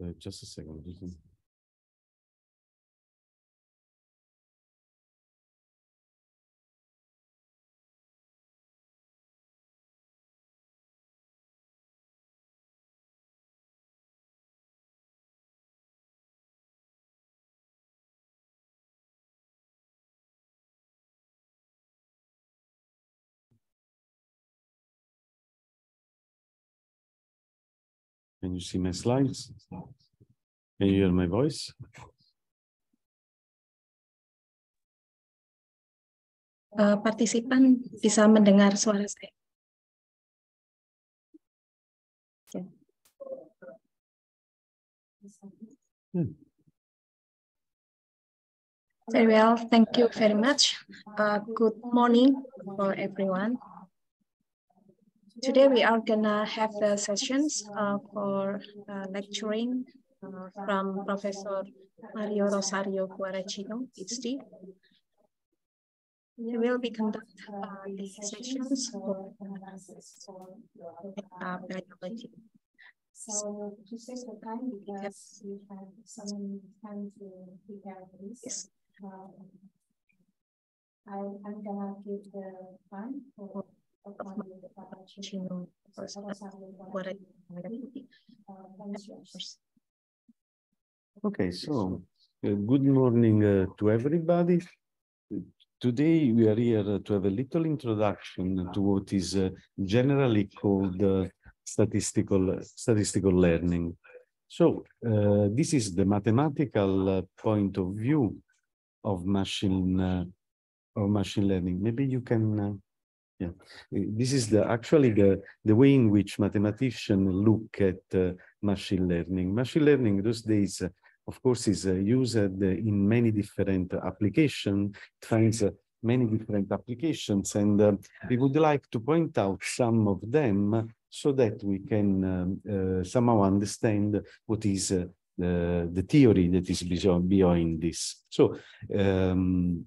Uh, just a second. Can you see my slides? Can you hear my voice? Uh, partisipan bisa mendengar suara saya. Yeah. Hmm. Very well, thank you very much. Uh, good morning for everyone. Today we are gonna have the sessions uh, for uh, lecturing uh, from Professor Mario Rosario Guarachino, PhD. We will be conducting uh, the sessions for biology. So to save the time because we have some time to prepare this. Uh, I, am gonna give the time for what I Okay, so uh, good morning uh, to everybody. Today we are here uh, to have a little introduction to what is uh, generally called uh, statistical uh, statistical learning. So this is the mathematical point of view of machine of machine learning. Maybe you can yeah. Uh, this is the, actually the, the way in which mathematicians look at uh, machine learning. Machine learning those days, uh, of course, is uh, used uh, in many different uh, applications, finds many different applications, and um, we would like to point out some of them so that we can um, somehow understand what is the, the theory that is behind this. So um,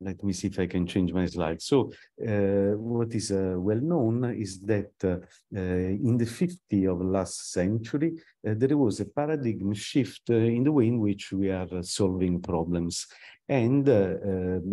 let me see if I can change my slide. So uh, what is uh, well known is that uh, uh in the 50 of last century, uh, there was a paradigm shift uh, in the way in which we are solving problems. And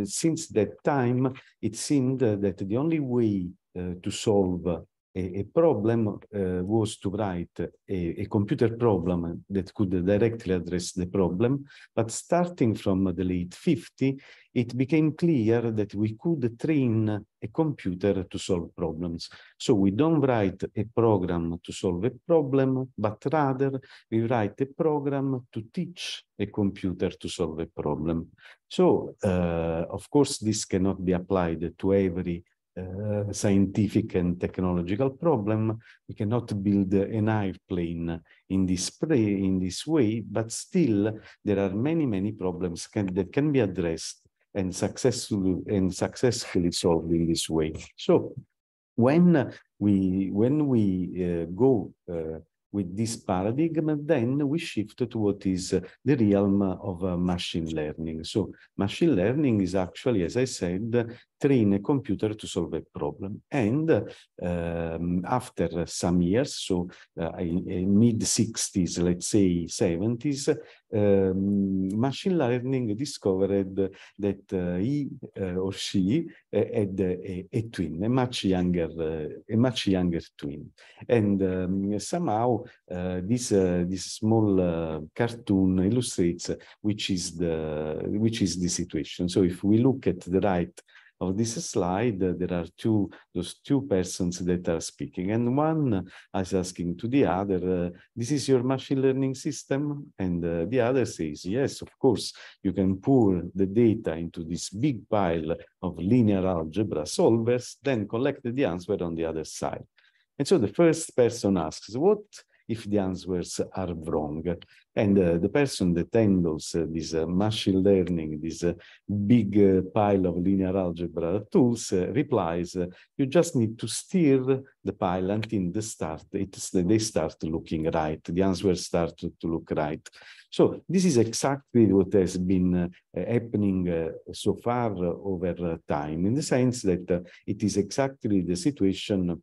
since that time, it seemed that the only way to solve a, a problem uh, was to write a, a, computer problem that could directly address the problem. But starting from the late 50, it became clear that we could train a computer to solve problems. So we don't write a program to solve a problem, but rather we write a program to teach a computer to solve a problem. So, uh, of course, this cannot be applied to every uh, scientific and technological problem. We cannot build an airplane in this, in this way, but still there are many, many problems can, that can be addressed and successfully and successfully solved in this way. So when we when we uh, go uh, with this paradigm, then we shift to what is the realm of uh, machine learning. So machine learning is actually, as I said, train a computer to solve a problem. And um, after some years, so uh, mid-60s, let's say 70s, um, machine learning discovered that uh, he uh, or she and a, a, twin, a much younger, a much younger twin, and um, somehow uh, this uh, this small uh, cartoon illustrates which is the which is the situation. So if we look at the right of this slide, there are two those two persons that are speaking, and one is asking to the other, uh, "This is your machine learning system," and uh, the other says, "Yes, of course, you can pour the data into this big pile of linear algebra solvers, then collect the answer on the other side." And so the first person asks, "What?" if the answers are wrong. And uh, the person that handles uh, this uh, machine learning, this uh, big uh, pile of linear algebra tools uh, replies, you just need to steer the pile until the start, it's, they start looking right, the answers start to, to look right. So this is exactly what has been happening so far over time, in the sense that it is exactly the situation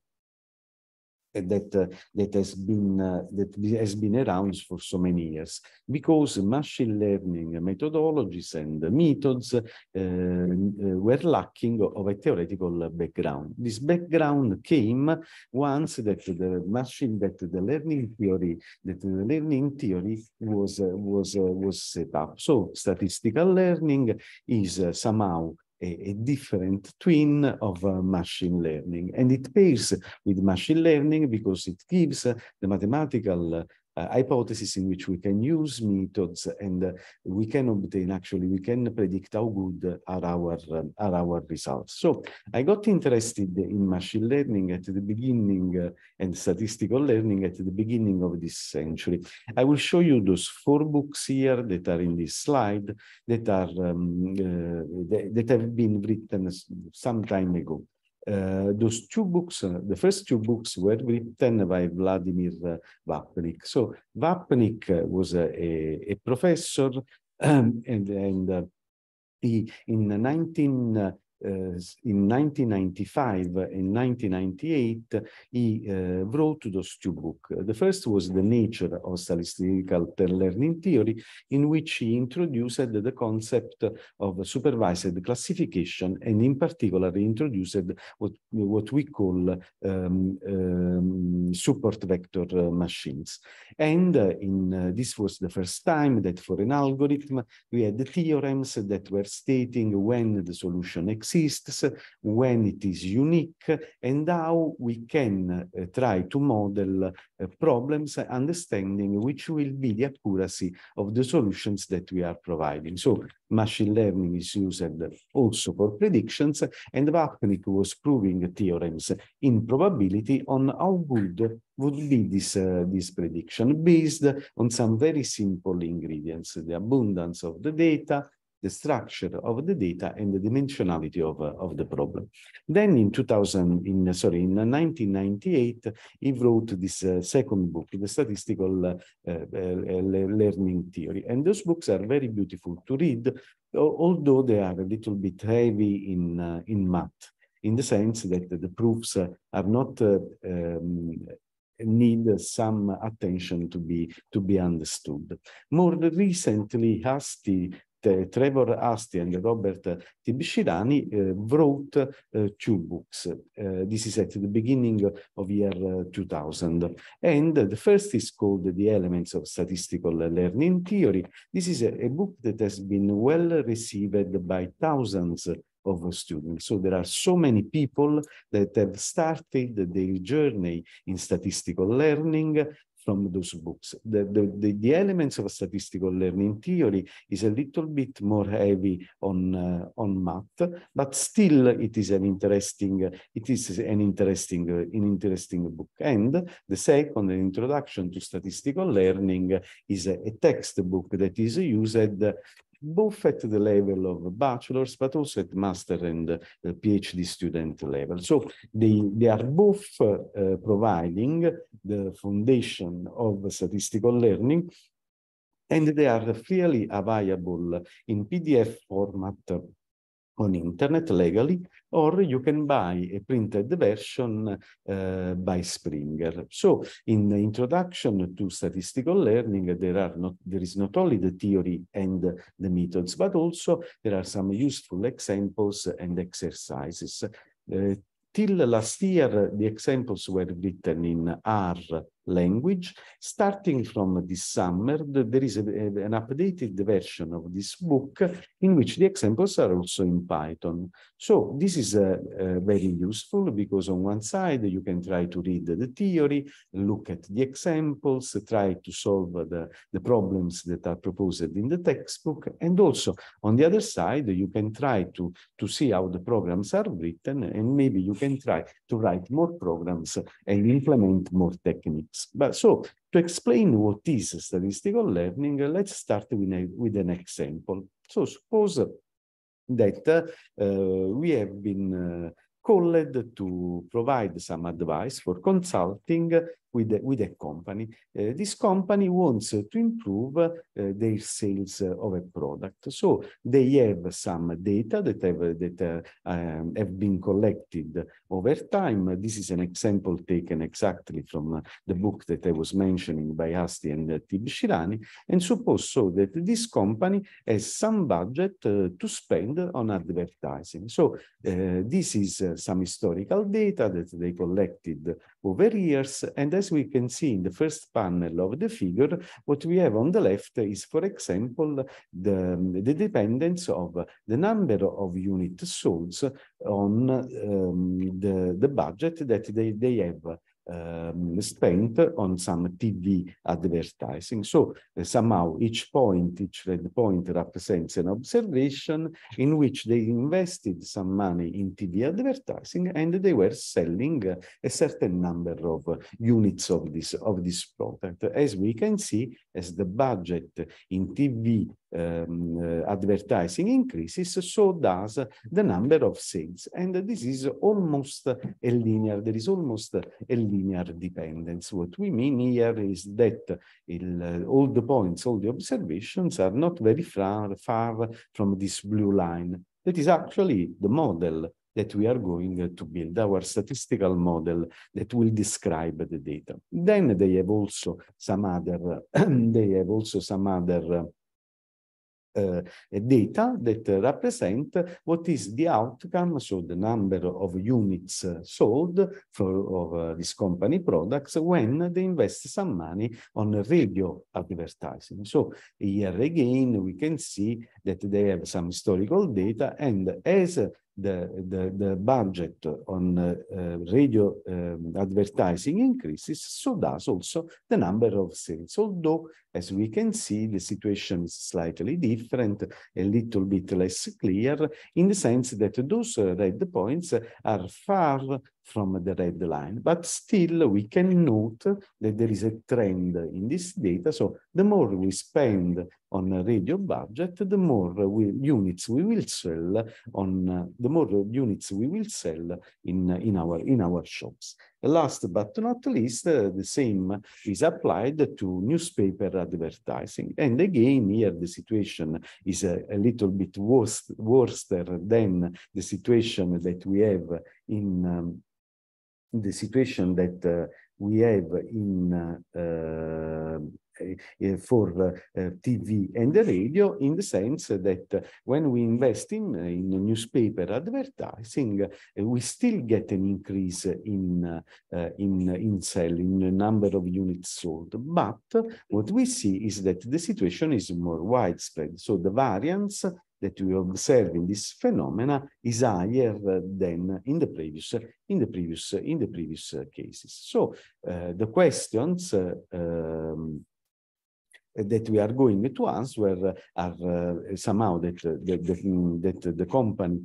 that, uh, that, has been, uh, that has been around for so many years, because machine learning methodologies and methods uh, were lacking of a theoretical background. This background came once that the machine, that the learning theory, that the learning theory was, was, was set up. So statistical learning is somehow a, a different twin of uh, machine learning. And it pairs with machine learning because it gives uh, the mathematical uh, hypothesis in which we can use methods and uh, we can obtain actually we can predict how good are our um, are our results so i got interested in machine learning at the beginning uh, and statistical learning at the beginning of this century i will show you those four books here that are in this slide that are um, uh, that, that have been written some time ago Eh, those two books, eh, the first two books were written by Vladimir eh, Vapnik. So Vapnik was a, a professor um, and, and he, in 19 Eh, in 1995 and 1998, he eh, wrote those two books. The first was The Nature of Statistical Learning Theory, in which he introduced the concept of supervised classification, and in particular introduced what, what we call um, um, support vector machines. And eh, in this was the first time that for an algorithm, we had the theorems that were stating when the solution exists exists, when it is unique, and how we can uh, try to model uh, problems, understanding which will be the accuracy of the solutions that we are providing. So machine learning is used also for predictions, and Vapnik was proving theorems in probability on how good would be this, uh, this prediction based on some very simple ingredients, the abundance of the data, the structure of the data and the dimensionality of, uh, of the problem. Then in 2000, in uh, sorry, in 1998, uh, he wrote this uh, second book, the statistical uh, uh learning theory. And those books are very beautiful to read, although they are a little bit heavy in, in math, in the sense that the proofs are not um, need some attention to be to be understood. More recently, Hasti Trevor Asti and Robert Tibishirani eh, wrote eh, two books. Eh, this is at the beginning of year 2000. And the first is called The Elements of Statistical Learning Theory. This is a, a book that has been well received by thousands of students. So there are so many people that have started their journey in statistical learning from those books. The, the, the, the, elements of statistical learning theory is a little bit more heavy on, uh, on math, but still it is an interesting, it is an interesting, uh, an interesting book. And the second, an introduction to statistical learning, is a, a textbook that is used both at the level of bachelor's, but also at master and uh, PhD student level. So they, they are both uh, providing the foundation of statistical learning and they are freely available in PDF format on internet legally, or you can buy a printed version uh, by Springer. So in the introduction to statistical learning, there are not there is not only the theory and the methods, but also there are some useful examples and exercises. Uh, till last year, the examples were written in R language. Starting from this summer, there is a, an updated version of this book in which the examples are also in Python. So this is uh, uh, very useful because on one side, you can try to read the theory, look at the examples, try to solve the, the problems that are proposed in the textbook. And also on the other side, you can try to, to see how the programs are written and maybe you can try to write more programs and implement more techniques. But so to explain what is statistical learning, uh, let's start with, a, with an example. So suppose that uh, we have been uh, called to provide some advice for consulting with a, with a company. Uh, this company wants to improve uh, their sales of a product. So they have some data that have, that uh, um, have been collected over time. This is an example taken exactly from the book that I was mentioning by Asti and uh, Tibshirani. And suppose so that this company has some budget to spend on advertising. So this is some historical data that they collected over years. And as we can see in the first panel of the figure, what we have on the left is, for example, the, the dependence of the number of unit souls on um, the, the budget that they, they have um, ehm, spent on some TV advertising. So uh, somehow each point, each red point represents an observation in which they invested some money in TV advertising and they were selling a certain number of units of this, of this product. As we can see, as the budget in TV um, advertising increases, so does the number of sales. And this is almost a linear, there is almost a linear dependence. What we mean here is that il, all the points, all the observations are not very far, far from this blue line. That is actually the model that we are going to build, our statistical model that will describe the data. Then they have also some other, they have also some other uh, data that represent what is the outcome, so the number of units sold for of, eh, this company products when they invest some money on radio advertising. So here again, we can see that they have some historical data and as the, the, the budget on uh, radio um, advertising increases, so does also the number of sales. Although, as we can see, the situation is slightly different, a little bit less clear, in the sense that those uh, red points are far from the red line, but still we can note that there is a trend in this data. So the more we spend on a radio budget, the more we, units we will sell on uh, the more units we will sell in in our in our shops. Last but not least, uh, the same is applied to newspaper advertising. And again, here the situation is a, a little bit worse, worse than the situation that we have in um, the situation that uh, we have in uh, uh eh, for uh, TV and the radio in the sense that when we invest in, in newspaper advertising, we still get an increase in, uh, in, in selling, in number of units sold. But what we see is that the situation is more widespread. So the variance that we observe in this phenomena is higher than in the previous in the previous in the previous cases. So uh, the questions uh, um, that we are going to answer are uh, somehow that, uh, that, that, mm, that, the company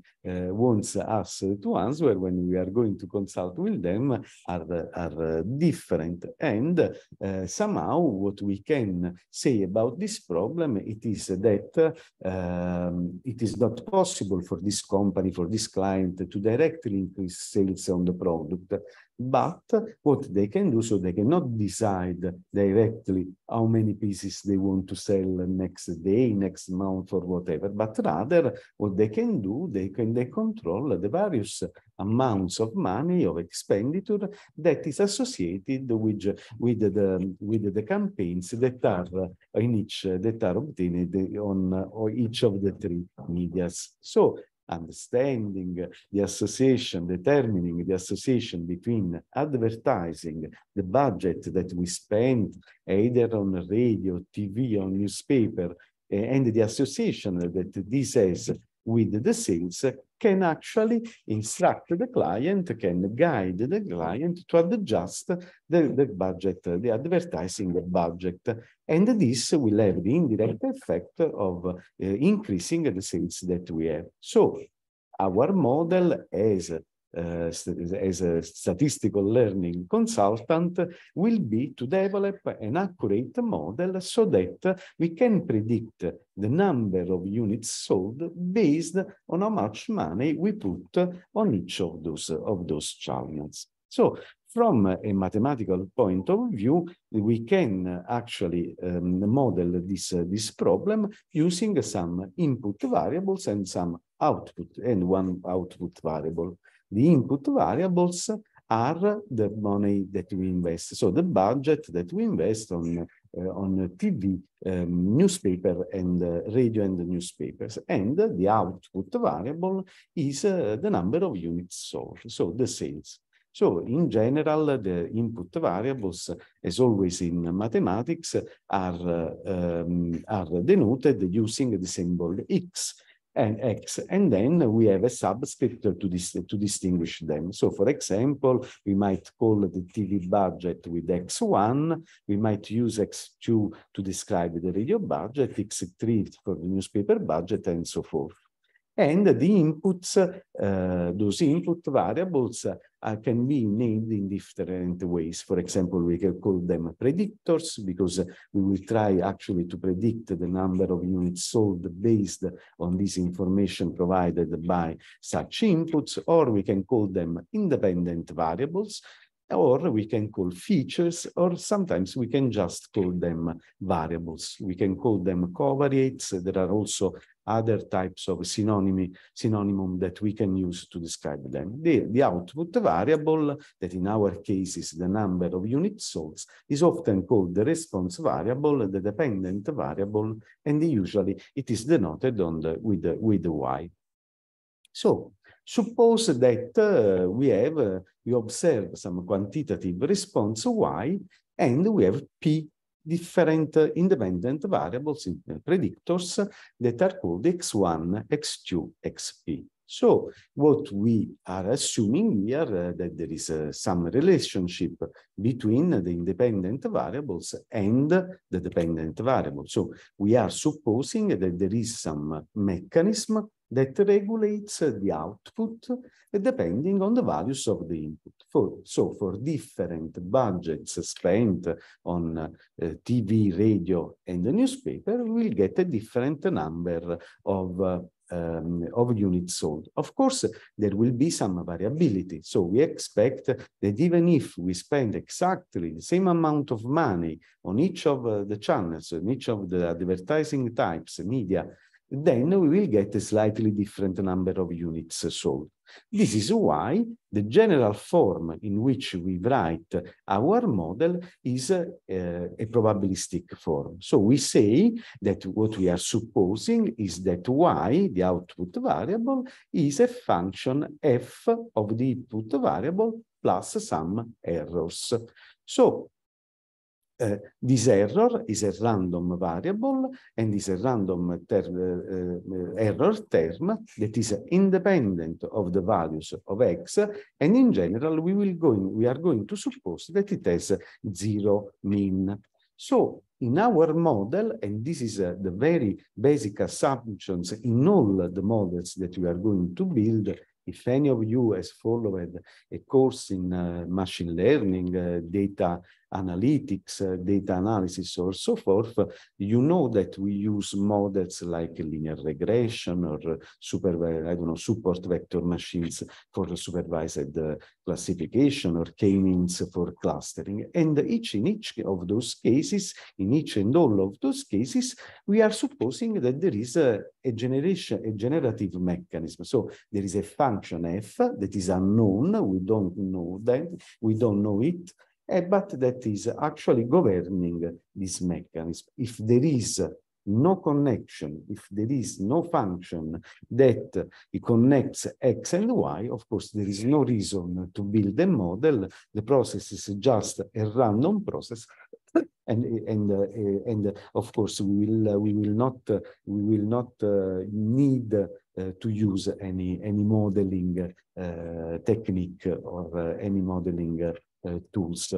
wants eh, us to answer when we are going to consult with them are, are different. And eh, somehow what we can say about this problem, it is that ehm, it is not possible for this company, for this client to directly increase sales on the product but what they can do, so they cannot decide directly how many pieces they want to sell next day, next month, or whatever, but rather what they can do, they can they control the various amounts of money of expenditure that is associated with, with, the, with the campaigns that are in each that are obtained on, each of the three medias. So understanding the association, determining the association between advertising, the budget that we spend either on radio, TV, on newspaper, and the association that this has with the sales can actually instruct the client, can guide the client to adjust the, the budget, the advertising budget. And this will have the indirect effect of uh, increasing the sales that we have. So our model has uh, as a statistical learning consultant will be to develop an accurate model so that we can predict the number of units sold based on how much money we put on each of those, of those channels. So from a mathematical point of view, we can actually um, model this, uh, this problem using some input variables and some output and one output variable. The input variables are the money that we invest. So the budget that we invest on, uh, on TV, um, ehm, newspaper and uh, radio and newspapers. And the output variable is uh, the number of units sold, so the sales. So in general, the input variables, as always in mathematics, are, um, are denoted using the symbol X, and X. And then we have a subscript to, dis to distinguish them. So for example, we might call the TV budget with X1, we might use X2 to describe the radio budget, X3 for the newspaper budget, and so forth and the inputs, eh, those input variables can be named in different ways. For example, we can call them predictors because we will try actually to predict the number of units sold based on this information provided by such inputs, or we can call them independent variables or we can call features, or sometimes we can just call them variables. We can call them covariates. There are also other types of synonymy, synonym that we can use to describe them. The, the output variable, that in our case is the number of unit cells, is often called the response variable, the dependent variable, and usually it is denoted on the, with, the, with the y. So suppose that uh, we have, uh, we observe some quantitative response y, and we have p different independent variables, predictors that are called x1, x2, xp. So what we are assuming here uh, that there is uh, some relationship between the independent variables and the dependent variable. So we are supposing that there is some mechanism that regulates the output depending on the values of the input. For, so for different budgets spent on uh, eh, TV, radio, and the newspaper, we'll get a different number of uh, um, of units sold. Of course, there will be some variability. So we expect that even if we spend exactly the same amount of money on each of uh, the channels, on each of the advertising types, media, then we will get a slightly different number of units sold. This is why the general form in which we write our model is a, uh, a, probabilistic form. So we say that what we are supposing is that y, the output variable, is a function f of the input variable plus some errors. So uh, this error is a random variable and is a random uh, uh, error term that is independent of the values of x. And in general, we will going, we are going to suppose that it has zero mean. So in our model, and this is uh, the very basic assumptions in all the models that we are going to build, if any of you has followed a course in uh, machine learning, uh, data analytics, uh, data analysis, or so forth, you know that we use models like linear regression or uh, uh, I don't know, support vector machines for supervised uh, classification or k-means for clustering. And each in each of those cases, in each and all of those cases, we are supposing that there is a, a generation, a generative mechanism. So there is a function f that is unknown. We don't know that. We don't know it Eh, but that is actually governing this mechanism. If there is no connection, if there is no function that connects X and Y, of course, there is no reason to build a model. The process is just a random process. And, and, uh, and of course, we will, uh, we will not, uh, we will not eh, need to use any, any modeling technique or any modeling Eh, tools.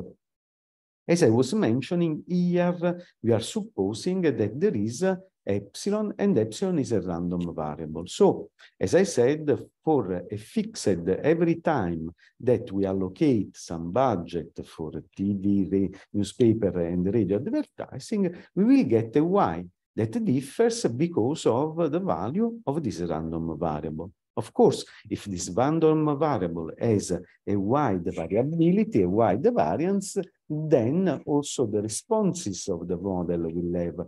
As I was mentioning, here we are supposing that there is epsilon, and epsilon is a random variable. So, as I said, for a fixed, every time that we allocate some budget for TV, newspaper, and radio advertising, we will get a y that differs because of the value of this random variable. Of course, if this random variable has a wide variability, a wide variance, then also the responses of the model will have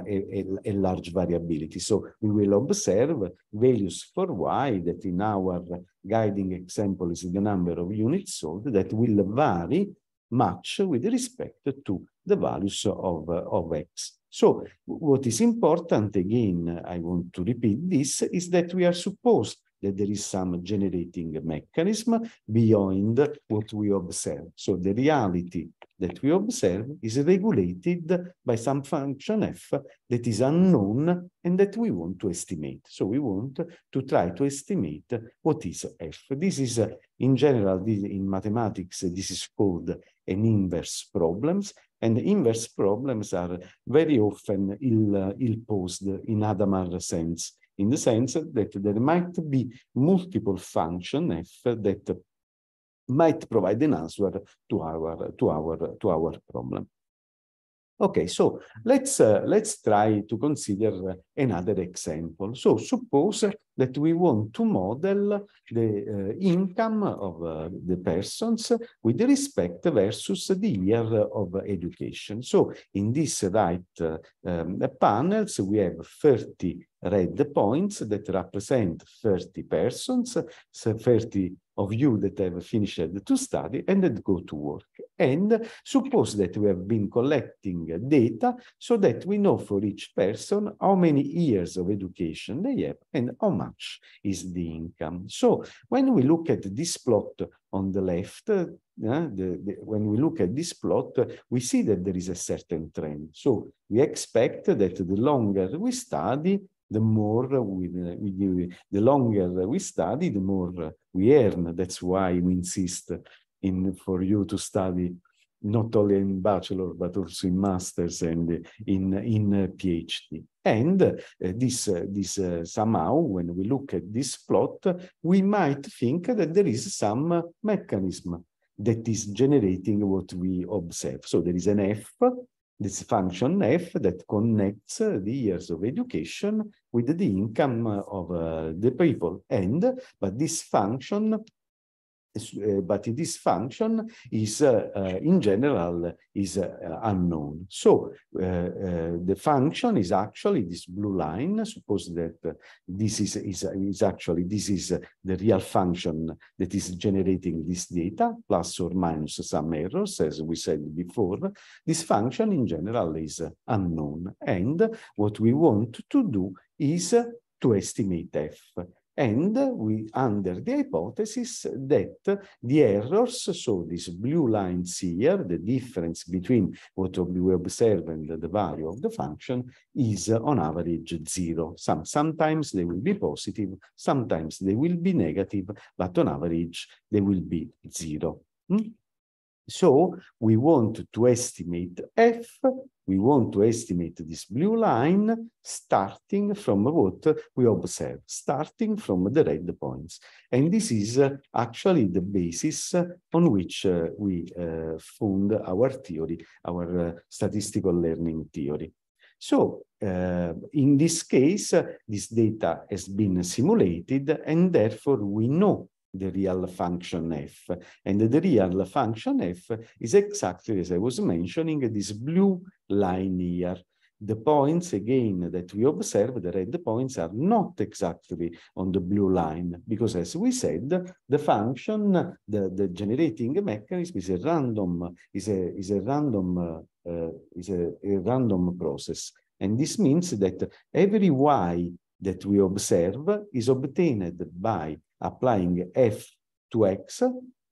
a, a, a, large variability. So we will observe values for y that in our guiding example is the number of units sold that will vary much with respect to the values of, of x. So what is important, again, I want to repeat this, is that we are supposed that there is some generating mechanism beyond what we observe. So the reality that we observe is regulated by some function f that is unknown and that we want to estimate. So we want to try to estimate what is f. This is, in general, in mathematics, this is called an inverse problems. And inverse problems are very often ill, uh, ill-posed in Hadamard sense, in the sense that there might be multiple function f that might provide an answer to our, to our, to our problem. Okay, so let's, uh, let's try to consider another example. So suppose that we want to model the uh, income of uh, the persons with respect versus the year of education. So in this right uh, um, panels, we have 30 red points that represent 30 persons, so 30 of you that have finished to study and that go to work. And suppose that we have been collecting data so that we know for each person how many years of education they have and how much is the income. So when we look at this plot on the left, uh, the, the, when we look at this plot, we see that there is a certain trend. So we expect that the longer we study, the more we, we the longer we study, the more we earn. That's why we insist in for you to study not only in bachelor but also in masters and in in uh, PhD. And uh, this uh, this uh, somehow, when we look at this plot, we might think that there is some mechanism that is generating what we observe. So there is an F, this function F that connects the years of education with the income of uh, the people. And, but this function Eh, but this function is, eh, in general, is eh, unknown. So the function is actually this blue line. Suppose that this is, is, is actually, this is the real function that is generating this data, plus or minus some errors, as we said before. This function, in general, is unknown. And what we want to do is to estimate f and we under the hypothesis that the errors, so these blue lines here, the difference between what we observe and the value of the function is on average zero. Some, sometimes they will be positive, sometimes they will be negative, but on average they will be zero. Hmm? So we want to estimate F, we want to estimate this blue line starting from what we observe, starting from the red points. And this is uh, actually the basis on which uh, we uh, found our theory, our statistical learning theory. So uh, in this case, this data has been simulated and therefore we know the real function f. And the real function f is exactly as I was mentioning, this blue line here. The points, again, that we observe, the red points are not exactly on the blue line, because as we said, the function, the, the generating mechanism is a random, is a, is a random, uh, is a, a random process. And this means that every y that we observe is obtained by applying f to x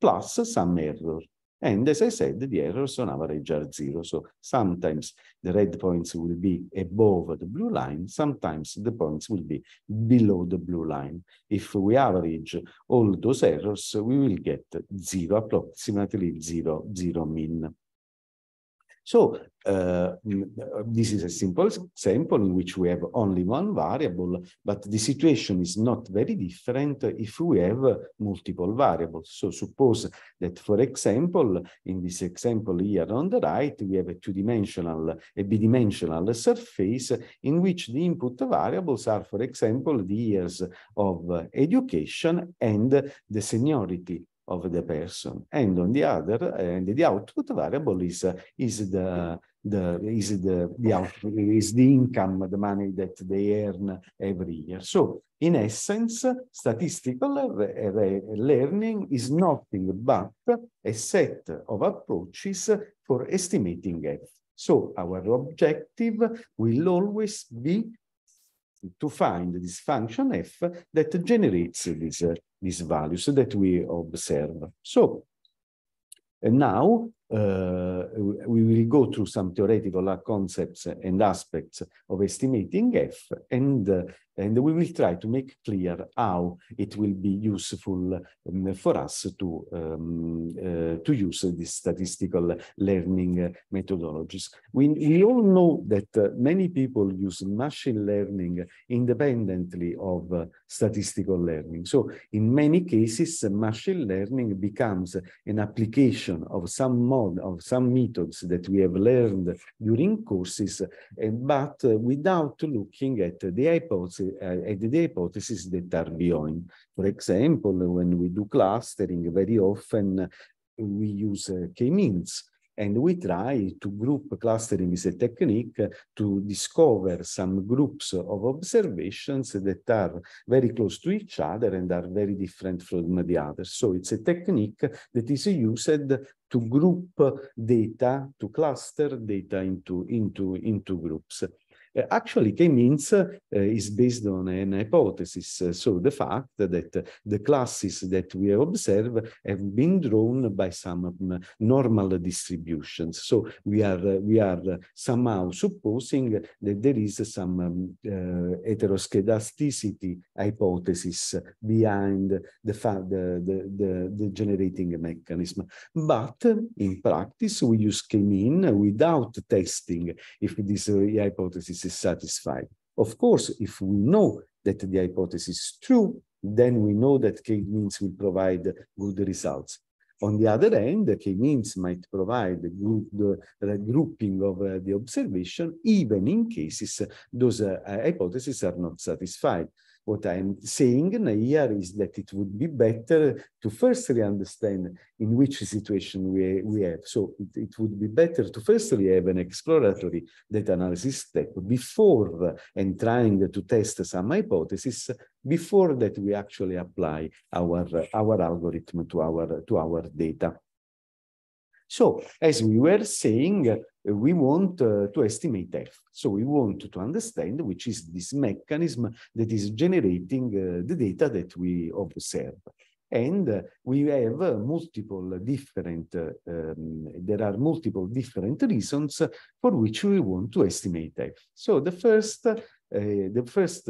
plus some error. And as I said, the errors on average are zero. So sometimes the red points will be above the blue line, sometimes the points will be below the blue line. If we average all those errors, we will get zero, approximately zero, zero mean. So uh, uh, this is a simple example in which we have only one variable, but the situation is not very different if we have multiple variables. So suppose that, for example, in this example here on the right, we have a two-dimensional, a bidimensional surface in which the input variables are, for example, the years of uh, education and the seniority of the person. And on the other, and the output variable is is the the is the, the output, is the income, the money that they earn every year. So in essence, statistical learning is nothing but a set of approaches for estimating F. So our objective will always be to find this function f that generates these, uh, these values that we observe. So now uh, we will go through some theoretical concepts and aspects of estimating f and uh, and we will try to make clear how it will be useful um, for us to, um, uh, to use these statistical learning uh, methodologies. We, we all know that uh, many people use machine learning independently of uh, statistical learning. So in many cases, machine learning becomes an application of some mod, of some methods that we have learned during courses, uh, but uh, without looking at the hypothesis Eh, eh, the hypotheses that are beyond. For example, when we do clustering, very often eh, we use k-means and we try to group clustering is a technique to discover some groups of observations that are very close to each other and are very different from the others. So it's a technique that is used to group data, to cluster data into, into, into groups. Eh, actually K-means eh, is based on an hypothesis. so the fact that the classes that we observe have been drawn by some mm, normal distributions. So we are, we are somehow supposing that there is some um, mm, heteroscedasticity eh, hypothesis behind the, the, the, the, generating mechanism. But in practice, we use K-mean without testing if this hypothesis satisfied. Of course, if we know that the hypothesis is true, then we know that k-means will provide good results. On the other hand, k-means might provide good grouping of uh, the observation, even in cases those uh, hypotheses are not satisfied. What I'm saying here is that it would be better to firstly understand in which situation we, we have. So it, it would be better to firstly have an exploratory data analysis step before and trying to test some hypothesis before that we actually apply our, our algorithm to our, to our data. So as we were saying, uh, we want uh, to estimate F. So we want to understand which is this mechanism that is generating uh, the data that we observe. And uh, we have uh, multiple different, uh, um, there are multiple different reasons for which we want to estimate F. So the first, the first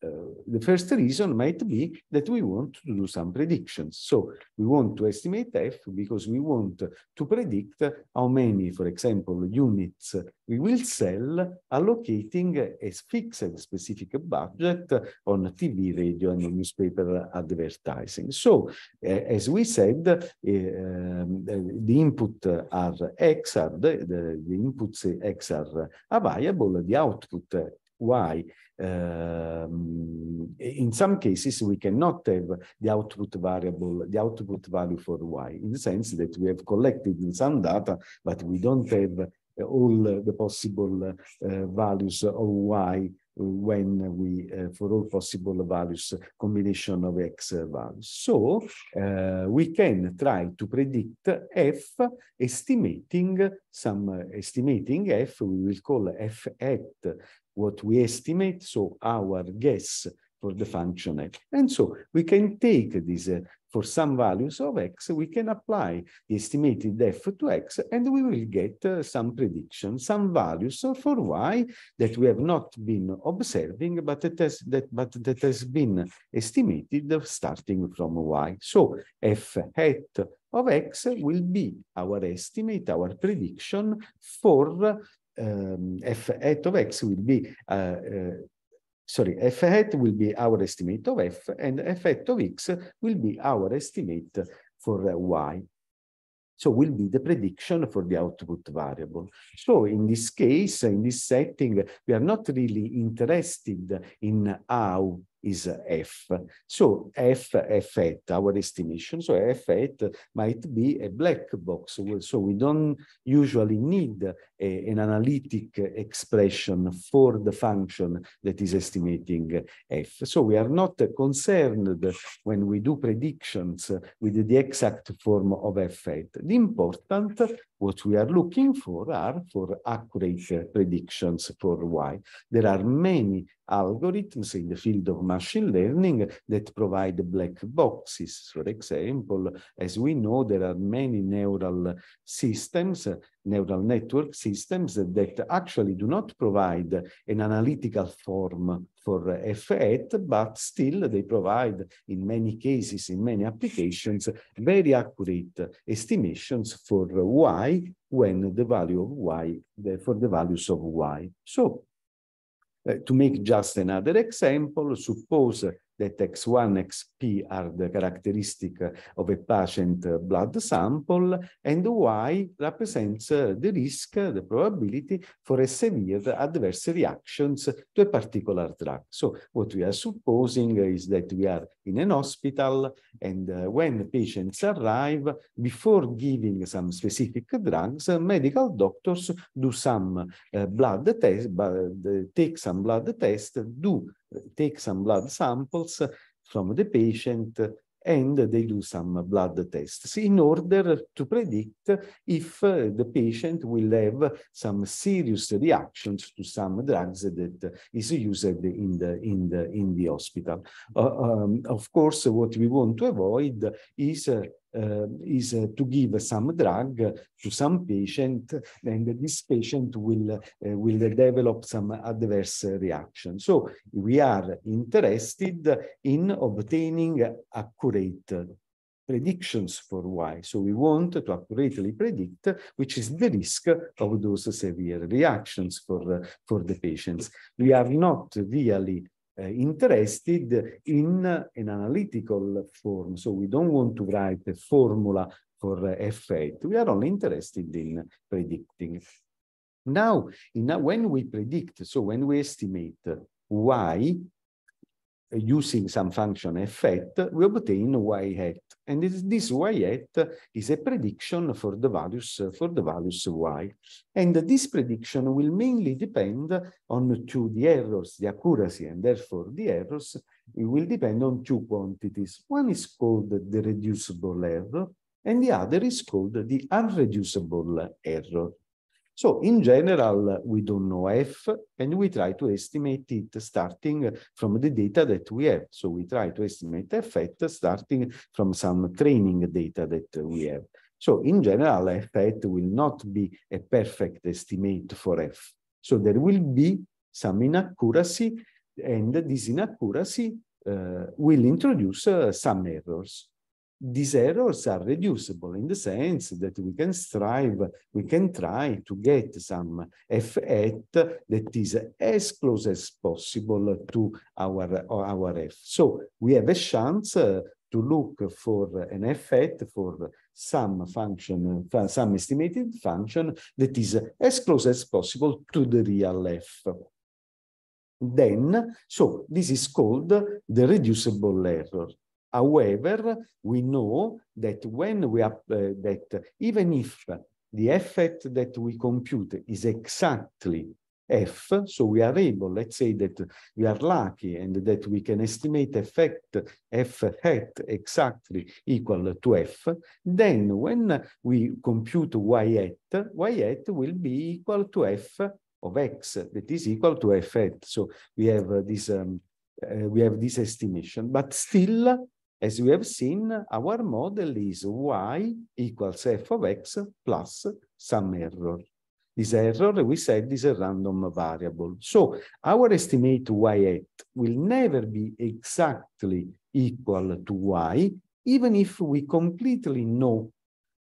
uh, the first reason might be that we want to do some predictions. So we want to estimate F because we want to predict how many, for example, units we will sell, allocating a fixed specific budget on TV, radio, and newspaper advertising. So uh, as we said, uh, um, uh, the input are X, are the, the, the inputs X are available, the output Y Ehm, in some cases, we cannot have the output variable, the output value for y, in the sense that we have collected some data, but we don't have all the possible uh, values of y when we, uh, for all possible values, combination of x values. So uh, we can try to predict f estimating some uh, estimating f, we will call f at what we estimate, so our guess for the function f. And so we can take this uh, for some values of x, we can apply the estimated f to x, and we will get uh, some prediction, some values for y that we have not been observing, but has, that, but that has been estimated starting from y. So f hat of x will be our estimate, our prediction for um, f hat of x will be, uh, uh, sorry, f hat will be our estimate of f, and f hat of x will be our estimate for y. So will be the prediction for the output variable. So in this case, in this setting, we are not really interested in how is F. So F, F our estimation, so F hat might be a black box. So we don't usually need a, an analytic expression for the function that is estimating F. So we are not concerned when we do predictions with the exact form of F hat. The important what we are looking for are for accurate uh, predictions for Y. There are many algorithms in the field of machine learning that provide black boxes. For example, as we know, there are many neural systems neural network systems that actually do not provide an analytical form for FET, but still they provide, in many cases, in many applications, very accurate estimations for y when the value of y, for the values of y. So uh, to make just another example, suppose that X1, XP are the characteristic of a patient blood sample, and Y represents uh, the risk, uh, the probability for a severe adverse reactions to a particular drug. So what we are supposing is that we are in an hospital, and uh, when patients arrive, before giving some specific drugs, medical doctors do some blood test, but take some blood test, do take some blood samples from the patient and they do some blood tests in order to predict if uh, the patient will have some serious reactions to some drugs that is used in the in the in the hospital. Uh, um, of course, what we want to avoid is uh, Ehm, is to give some drug to some patient, and this patient will, eh, will develop some adverse reaction. So we are interested in obtaining accurate predictions for why. So we want to accurately predict which is the risk of those severe reactions for, for the patients. We are not really Eh, interested in an analytical form. So we don't want to write a formula for F8. We are only interested in predicting. Now, in, when we predict, so when we estimate y using some function f 8 we obtain y hat. And this, this y hat is a prediction for the values for the values y. And this prediction will mainly depend on two the errors, the accuracy, and therefore the errors. It will depend on two quantities. One is called the reducible error, and the other is called the unreducible error. So in general, we don't know F and we try to estimate it starting from the data that we have. So we try to estimate F starting from some training data that we have. So in general, F will not be a perfect estimate for F. So there will be some inaccuracy and this inaccuracy uh, will introduce uh, some errors these errors are reducible in the sense that we can strive, we can try to get some f hat that is as close as possible to our, our f. So we have a chance uh, to look for an f hat for some function, some estimated function that is as close as possible to the real f. Then, so this is called the reducible error. However, we know that when we uh, that even if the effect that we compute is exactly F, so we are able, let's say that we are lucky and that we can estimate effect F hat exactly equal to F, then when we compute Y hat, Y hat will be equal to F of X, that is equal to F hat. So we have uh, this, um, uh, we have this estimation, but still as we have seen, our model is y equals f of x plus some error. This error, we said, is a random variable. So our estimate y hat will never be exactly equal to y, even if we completely know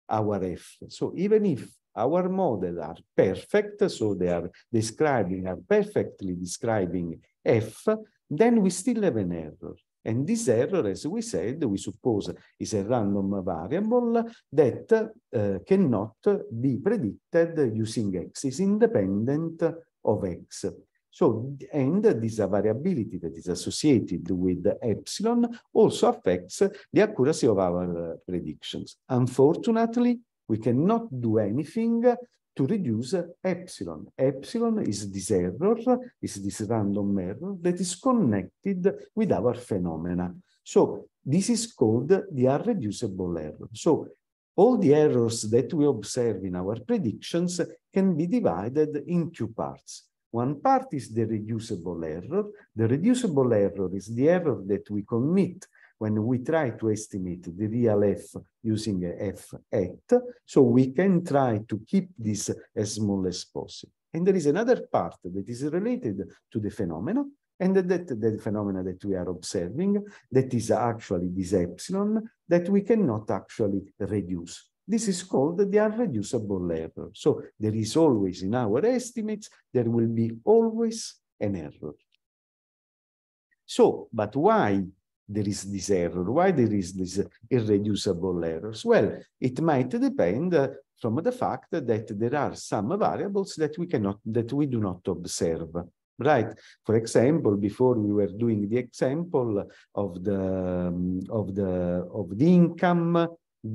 our f. So even if our model are perfect, so they are describing, are perfectly describing f, then we still have an error. And this error, as we said, we suppose is a random variable that uh, cannot be predicted using x, is independent of x. So, and this variability that is associated with epsilon also affects the accuracy of our eh, predictions. Unfortunately, we cannot do anything to reduce epsilon. Epsilon is this error, is this random error that is connected with our phenomena. So this is called the irreducible error. So all the errors that we observe in our predictions can be divided in two parts. One part is the reducible error. The reducible error is the error that we commit when we try to estimate the real f using f at, so we can try to keep this as small as possible. And there is another part that is related to the phenomena, and that the phenomena that we are observing, that is actually this epsilon that we cannot actually reduce. This is called the unreducible error. So there is always, in our estimates, there will be always an error. So, but why there is this error? Why there is this irreducible errors? Well, it might depend from the fact that there are some variables that we cannot, that we do not observe, right? For example, before we were doing the example of the, of the, of the income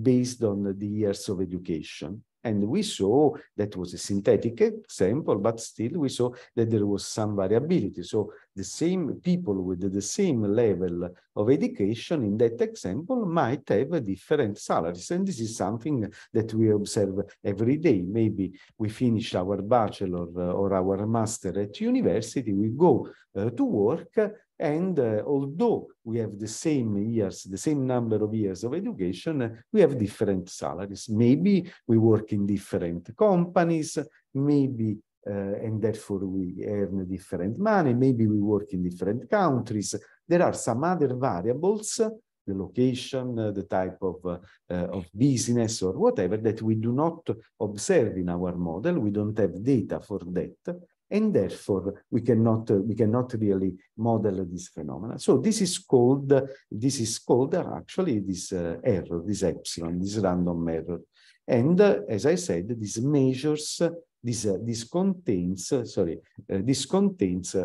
based on the years of education. And we saw that was a synthetic example, but still we saw that there was some variability. So the same people with the same level of education in that example might have different salaries. And this is something that we observe every day. Maybe we finish our bachelor uh, or our master at university, we go uh, to work, and uh, although we have the same years, the same number of years of education, we have different salaries. Maybe we work in different companies, maybe, uh, and therefore we earn different money, maybe we work in different countries. There are some other variables the location, uh, the type of, uh, uh of business or whatever that we do not observe in our model. We don't have data for that and therefore we cannot uh, we cannot really model this phenomena. So this is called this is called actually this uh, error, this epsilon, this random error, and uh, as I said, this measures. This, uh, this contains uh, sorry uh, this contains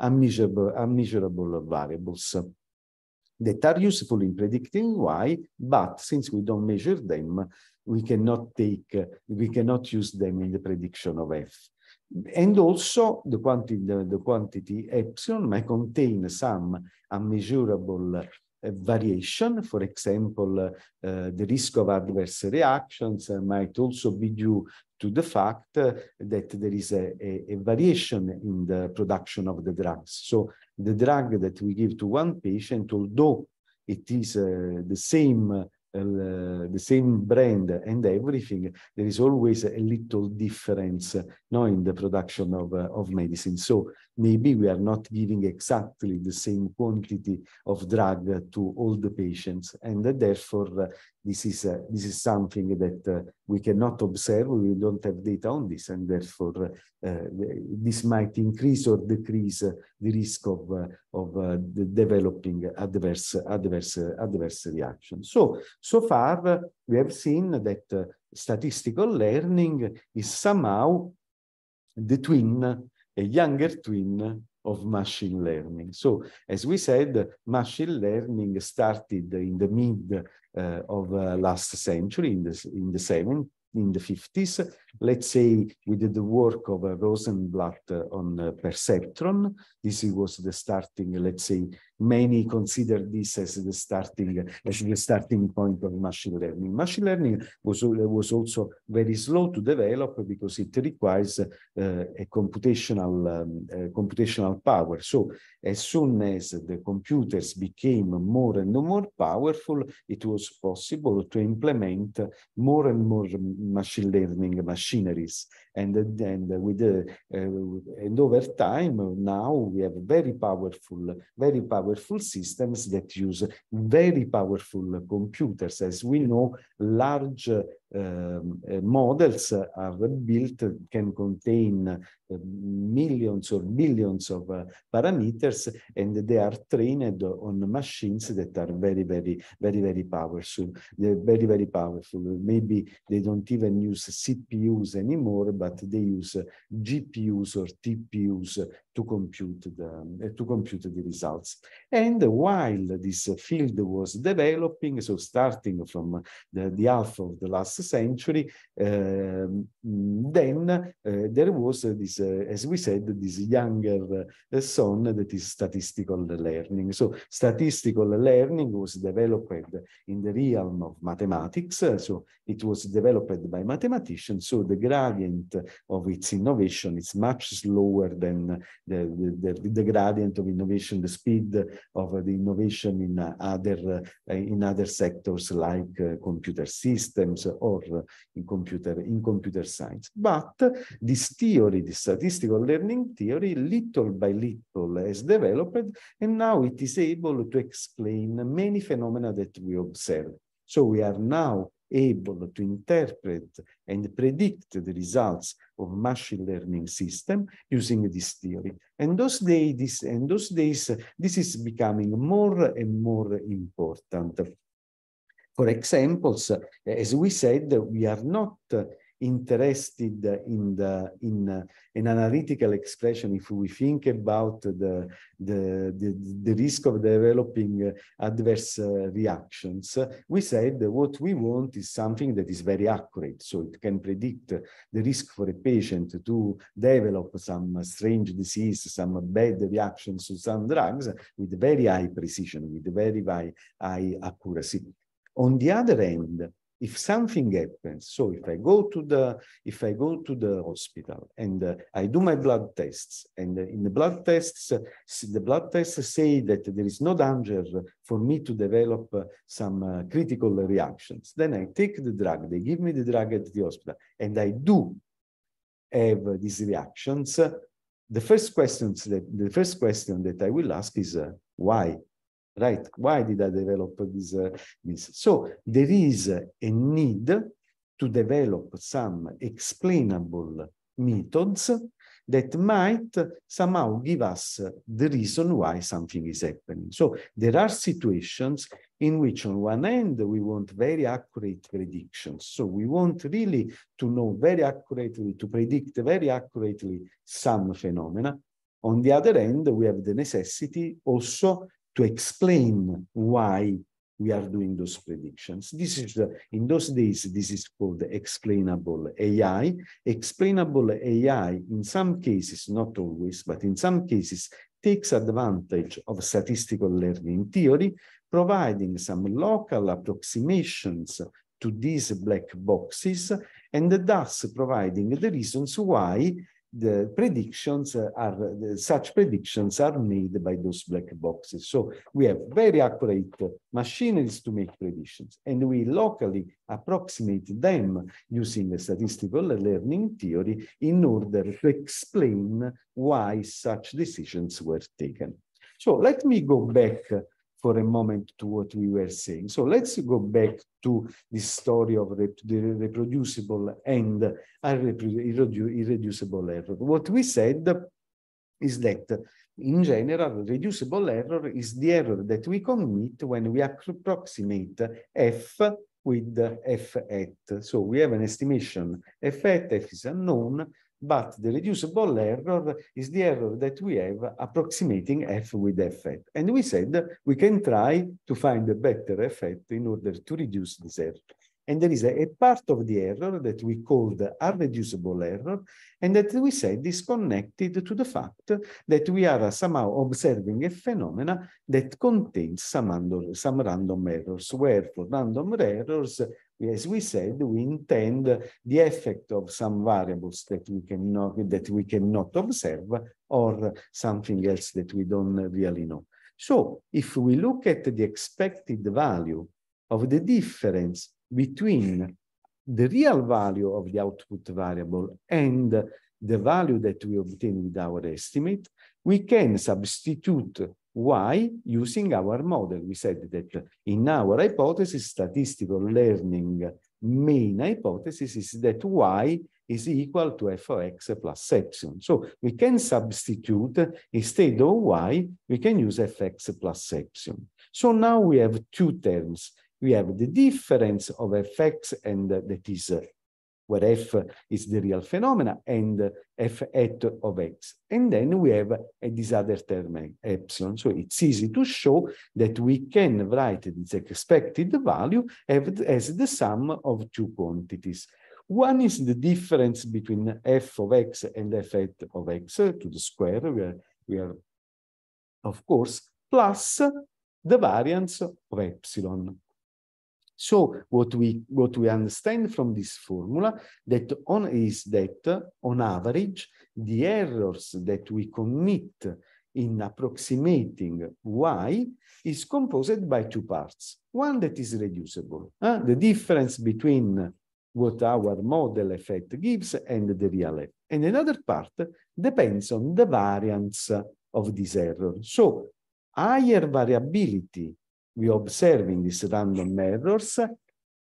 unmeasurable unmeasurable variables that are useful in predicting why, but since we don't measure them, we cannot take, we cannot use them in the prediction of F. And also the quantity, the, the quantity epsilon may contain some unmeasurable eh, variation. For example, uh, the risk of adverse reactions might also be due to the fact eh, that there is a, a, a, variation in the production of the drugs. So the drug that we give to one patient, although it is uh, the same uh, the same brand and everything, there is always a little difference no, in the production of, uh, of medicine. So maybe we are not giving exactly the same quantity of drug to all the patients. And therefore, uh, this is uh, this is something that uh, we cannot observe we don't have data on this and therefore uh, this might increase or decrease uh, the risk of uh, of the developing adverse adverse adverse reactions. so so far we have seen that statistical learning is somehow the twin a younger twin of machine learning. So as we said, machine learning started in the mid uh, of uh, last century, in the, in the 70s, in the 50s, let's say we did the work of uh, Rosenblatt on uh, perceptron. This was the starting, let's say, many consider this as the starting as the starting point of machine learning. Machine learning was, was also very slow to develop because it requires uh, a computational um, uh, computational power. So as soon as the computers became more and more powerful, it was possible to implement more and more machine learning machineries. And then with uh, and over time, now we have very powerful, very powerful powerful systems that use very powerful computers. As we know, large uh, models are built can contain uh, millions or billions of uh, parameters and they are trained on machines that are very very very very powerful they're very very powerful maybe they don't even use cpus anymore but they use gpus or tpus to compute the to compute the results and while this field was developing so starting from the, the half of the last century, ehm, then eh, there was this, eh, as we said, this younger eh, son that is statistical learning. So statistical learning was developed in the realm of mathematics. So it was developed by mathematicians. So the gradient of its innovation is much slower than the, the, the gradient of innovation, the speed of the innovation in other, in other sectors like computer systems or or in computer, in computer science. But this theory, this statistical learning theory, little by little has developed, and now it is able to explain many phenomena that we observe. So we are now able to interpret and predict the results of machine learning system using this theory. And those, day, this, and those days, this is becoming more and more important. For examples, as we said, we are not uh, interested in the in uh, an analytical expression if we think about the the the, the risk of developing adverse uh, reactions we said what we want is something that is very accurate so it can predict the risk for a patient to develop some strange disease some bad reactions to some drugs with very high precision with very high accuracy on the other hand, if something happens, so if I go to the if I go to the hospital and uh, I do my blood tests, and uh, in the blood tests, uh, the blood tests say that there is no danger for me to develop uh, some uh, critical reactions. Then I take the drug. They give me the drug at the hospital, and I do have these reactions. The first questions that the first question that I will ask is uh, why right? Why did I develop this? Uh, this? So there is a need to develop some explainable methods that might somehow give us the reason why something is happening. So there are situations in which on one end we want very accurate predictions. So we want really to know very accurately, to predict very accurately some phenomena. On the other end, we have the necessity also to explain why we are doing those predictions. This is the, in those days, this is called explainable AI. Explainable AI, in some cases, not always, but in some cases, takes advantage of statistical learning theory, providing some local approximations to these black boxes, and thus providing the reasons why the predictions are such predictions are made by those black boxes. So we have very accurate machineries to make predictions, and we locally approximate them using the statistical learning theory in order to explain why such decisions were taken. So let me go back for a moment to what we were saying. So let's go back to the story of rep the reproducible and irreducible error. What we said is that in general, reducible error is the error that we commit when we approximate f with f at. So we have an estimation f at, f is unknown, but the reducible error is the error that we have approximating f with f. And we said we can try to find a better effect in order to reduce this error. And there is a, a part of the error that we called a reducible error, and that we said is connected to the fact that we are somehow observing a phenomena that contains some, under, some random errors, where for random errors, as we said, we intend the effect of some variables that we cannot that we cannot observe or something else that we don't really know. So if we look at the expected value of the difference between the real value of the output variable and the value that we obtain with our estimate, we can substitute why? Using our model. We said that in our hypothesis, statistical learning main hypothesis is that y is equal to f of x plus epsilon. So we can substitute instead of y, we can use fx plus epsilon. So now we have two terms. We have the difference of fx and that is where f is the real phenomena and f hat of x. And then we have this other term, epsilon. So it's easy to show that we can write this expected value as the sum of two quantities. One is the difference between f of x and f hat of x to the square, where we are, of course, plus the variance of epsilon so what we, what we understand from this formula that on is that on average, the errors that we commit in approximating y is composed by two parts. One that is reducible, uh, the difference between what our model effect gives and the real effect. And another part depends on the variance of this error. So higher variability we observe in these random errors,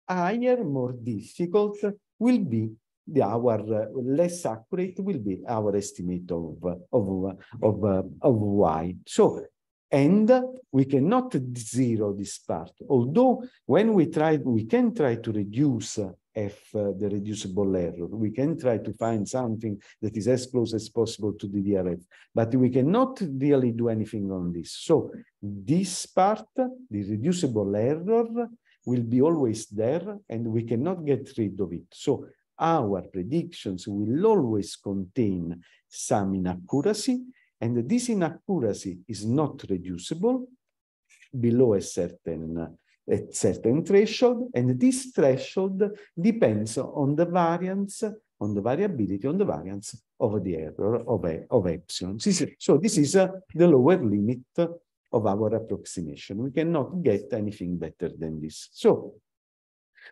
higher, more difficult will be the, our uh, less accurate will be our estimate of, of, of, of y. So, and we cannot zero this part. Although when we try, we can try to reduce f uh, the reducible error. We can try to find something that is as close as possible to the DRF, but we cannot really do anything on this. So this part, the reducible error, will be always there and we cannot get rid of it. So our predictions will always contain some inaccuracy and this inaccuracy is not reducible below a certain at certain threshold, and this threshold depends on the variance, on the variability, on the variance of the error of, of epsilon. So this is uh, the lower limit of our approximation. We cannot get anything better than this. So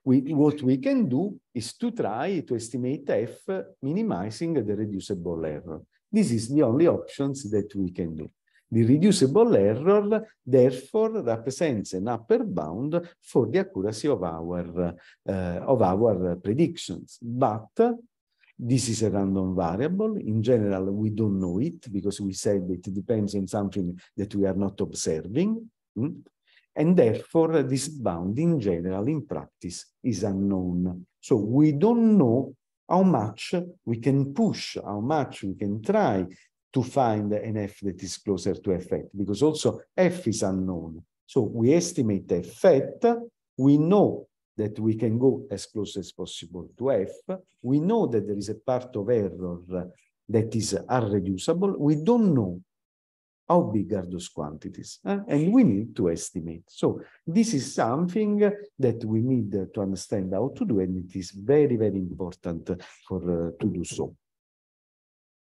we, what we can do is to try to estimate f, minimizing the reducible error. This is the only options that we can do. The reducible error, therefore, represents an upper bound for the accuracy of our, uh, of our predictions. But this is a random variable. In general, we don't know it because we said it depends on something that we are not observing. Mm? And therefore, this bound in general, in practice, is unknown. So we don't know how much we can push, how much we can try to find an f that is closer to f because also f is unknown. So we estimate f We know that we can go as close as possible to f. We know that there is a part of error that is irreducible. We don't know how big are those quantities? Eh? And we need to estimate. So this is something that we need to understand how to do, and it is very, very important for uh, to do so.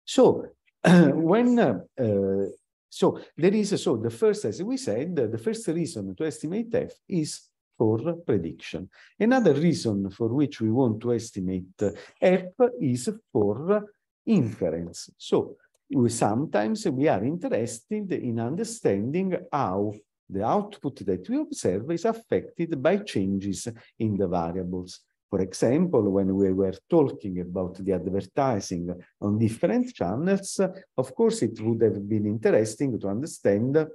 So when uh, uh, so there is so the first, as we said, the first reason to estimate f is for prediction. Another reason for which we want to estimate uh, f is for inference. So we, sometimes we are interested in understanding how the output that we observe is affected by changes in the variables. For example, when we were talking about the advertising on different channels, of course, it would have been interesting to understand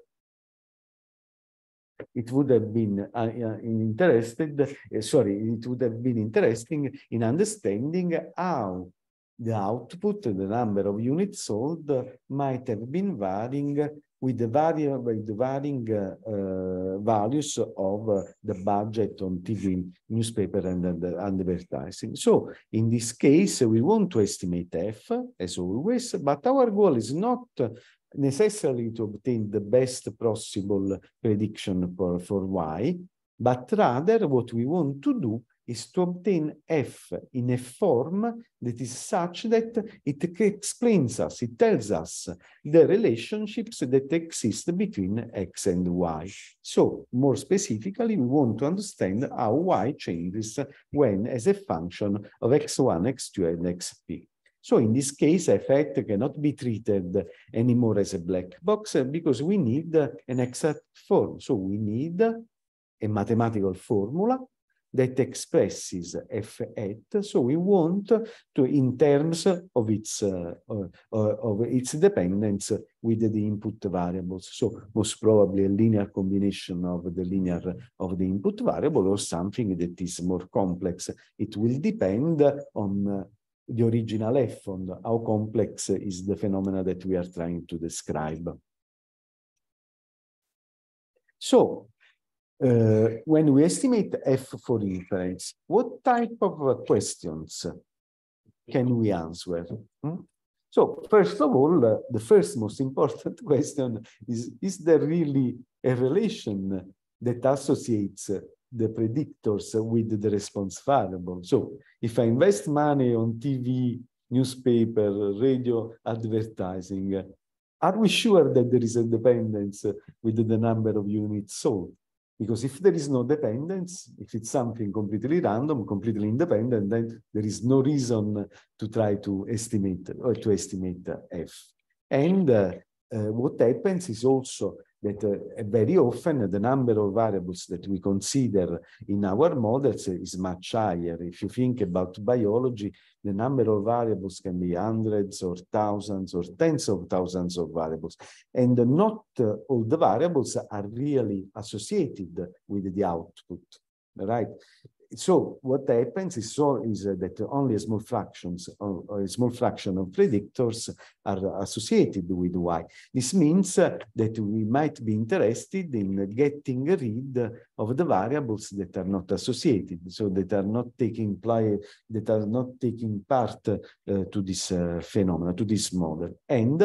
it would have been uh, uh interested, uh, sorry, it would have been interesting in understanding how the output, the number of units sold, might have been varying with the varying uh, values of the budget on TV, newspaper, and, and, and advertising. So in this case, we want to estimate F, as always, but our goal is not necessarily to obtain the best possible prediction for, for y, but rather what we want to do is to obtain f in a form that is such that it explains us, it tells us the relationships that exist between x and y. So more specifically, we want to understand how y changes when as a function of x1, x2, and xp. So in this case, effect cannot be treated anymore as a black box because we need an exact form. So we need a mathematical formula that expresses f hat. So we want to, in terms of its uh, uh, of its dependence with the input variables. So most probably a linear combination of the linear of the input variable or something that is more complex. It will depend on uh, the original f on how complex is the phenomena that we are trying to describe. So uh, when we estimate F for inference, what type of uh, questions can we answer? Hmm? So first of all, uh, the first most important question is, is there really a relation that associates uh, the predictors with the response variable? So if I invest money on TV, newspaper, radio, advertising, are we sure that there is a dependence with the number of units sold? Because if there is no dependence, if it's something completely random, completely independent, then there is no reason to try to estimate or to estimate f. And uh, uh, what happens is also that uh, very often the number of variables that we consider in our models is much higher. If you think about biology, the number of variables can be hundreds or thousands or tens of thousands of variables. And not uh, all the variables are really associated with the output, right? so what happens is, so is that only small fractions or, uh, uh, small fraction of predictors are associated with Y. This means that we might be interested in getting rid of the variables that are not associated, so that are not taking play, that are not taking part uh, to this uh, phenomena, to this model. And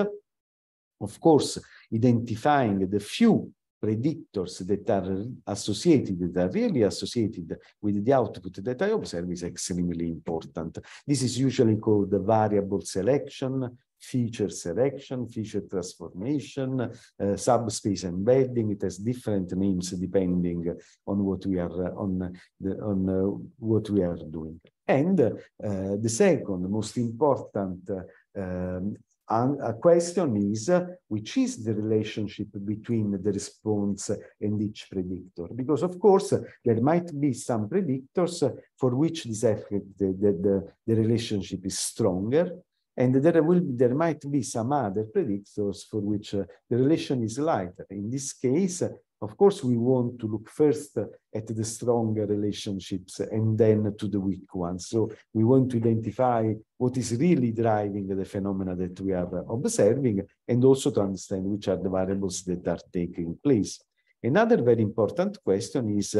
of course, identifying the few predictors that are associated, that are really associated with the output that I observe is extremely important. This is usually called the variable selection, feature selection, feature transformation, uh, subspace embedding. It has different names depending on what we are uh, on the, on uh, what we are doing. And uh, the second most important uh, um, and a uh, question is, uh, which is the relationship between the response and each predictor? Because of course, there might be some predictors for which this effect, the, the, the relationship is stronger, and there will there might be some other predictors for which uh, the relation is lighter. In this case, of course, we want to look first at the strong relationships and then to the weak ones. So we want to identify what is really driving the phenomena that we are observing and also to understand which are the variables that are taking place. Another very important question is,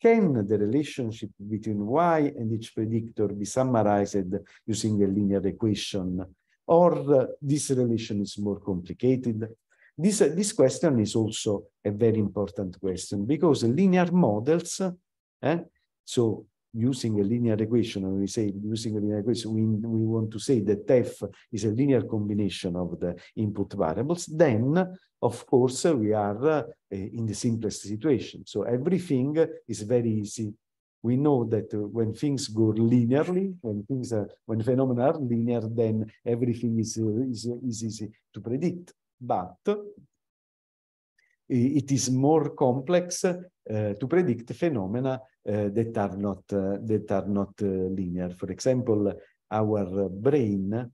can the relationship between Y and each predictor be summarized using a linear equation? Or uh, this relation is more complicated? This, uh, this question is also a very important question because linear models, eh, so using a linear equation, and we say using a linear equation, we, we want to say that f is a linear combination of the input variables, then of course we are uh, in the simplest situation. So everything is very easy. We know that when things go linearly, when things are, when phenomena are linear, then everything is, is, is easy to predict but it is more complex eh, to predict phenomena eh, that are not eh, that are not linear. For example, our brain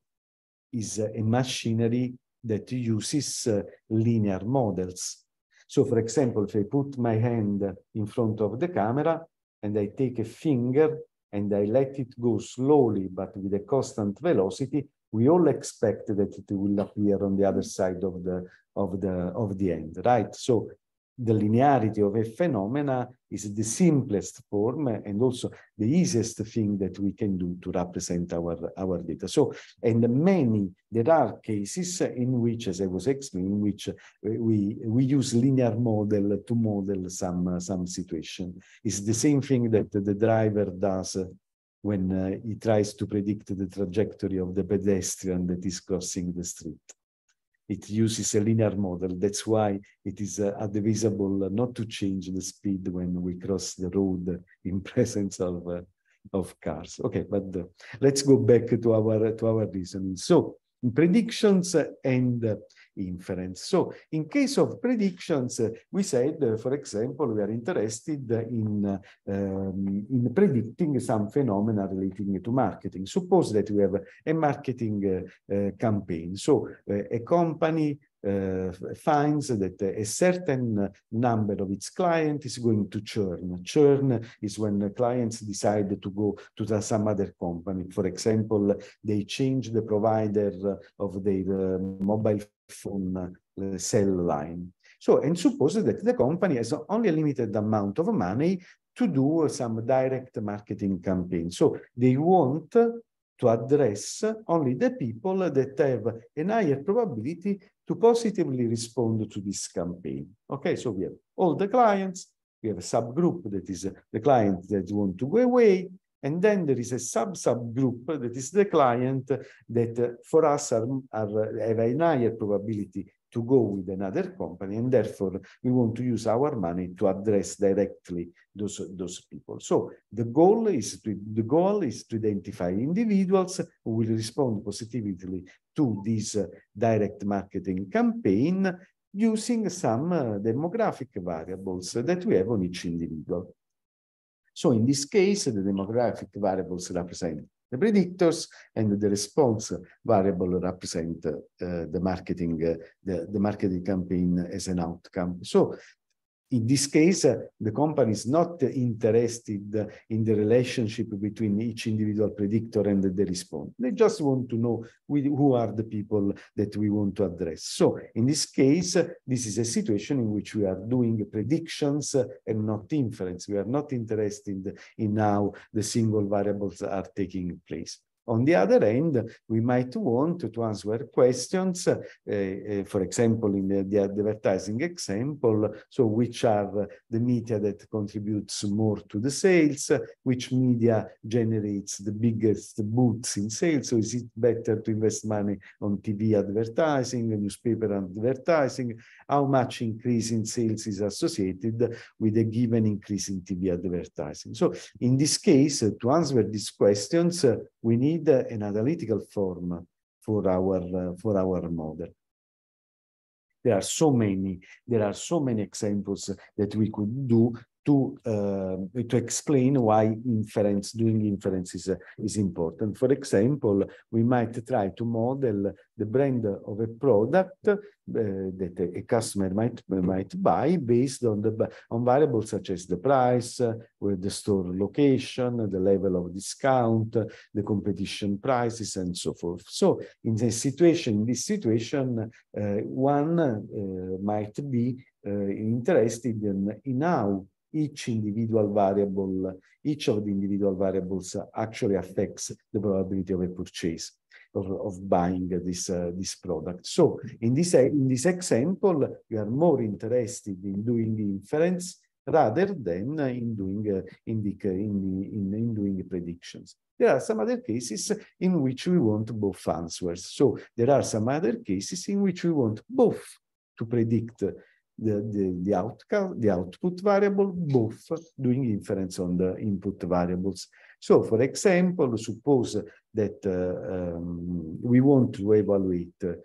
is a machinery that uses linear models. So, for example, if I put my hand in front of the camera and I take a finger and I let it go slowly but with a constant velocity, we all expect that it will appear on the other side of the of the of the end right so the linearity of a phenomena is the simplest form and also the easiest thing that we can do to represent our, our data. So, and many, there are cases in which, as I was explaining, in which uh, we, we use linear model to model some, some situation. It's the same thing that the driver does when uh, he tries to predict the trajectory of the pedestrian that is crossing the street. It uses a linear model. That's why it is uh, advisable not to change the speed when we cross the road in presence of, uh, of cars. Okay, but uh, let's go back to our, to our reasoning. So predictions and inference. So in case of predictions, eh, we said, eh, for example, we are interested in, um, in predicting some phenomena relating to marketing. Suppose that we have a marketing eh, campaign. So a company Eh, finds that a certain number of its client is going to churn. Churn is when clients decide to go to some other company. For example, they change the provider of their um, mobile phone uh, cell line. So, and suppose that the company has only a limited amount of money to do some direct marketing campaign. So they want to address only the people that have a higher probability to positively respond to this campaign. Okay, so we have all the clients, we have a subgroup that is the client that want to go away, and then there is a sub-subgroup that is the client that uh, for us are, are, have a higher probability to go with another company, and therefore we want to use our money to address directly those, those people. So the goal is to the goal is to identify individuals who will respond positively to this uh, direct marketing campaign using some uh, demographic variables that we have on each individual. So in this case, the demographic variables represent the predictors, and the response variable represent uh, the marketing uh, the, the marketing campaign as an outcome. So in this case, uh, the company is not interested in the relationship between each individual predictor and the response. They just want to know who are the people that we want to address. So in this case, this is a situation in which we are doing predictions and not inference. We are not interested in how the single variables are taking place. On the other hand, we might want to answer questions, uh, uh, for example, in the, the, advertising example, so which are the media that contributes more to the sales, which media generates the biggest boots in sales, so is it better to invest money on TV advertising, newspaper advertising, how much increase in sales is associated with a given increase in TV advertising. So in this case, to answer these questions, we need need an analytical form for our, for our model. There are so many, there are so many examples that we could do, to uh, to explain why inference doing inference is, uh, is important. For example, we might try to model the brand of a product uh, that a customer might might buy based on the on variables such as the price, uh, where the store location, the level of discount, the competition prices, and so forth. So in this situation, in this situation, uh, one uh, might be interested in, in how each individual variable, each of the individual variables actually affects the probability of a purchase. Of, of buying this uh, this product. So in this in this example, we are more interested in doing the inference rather than in doing uh, in, the, in, in, in doing predictions. There are some other cases in which we want both answers. So there are some other cases in which we want both to predict the, the, the, outcome, the output variable, both doing inference on the input variables. So for example, suppose that uh, um, we want to evaluate, the,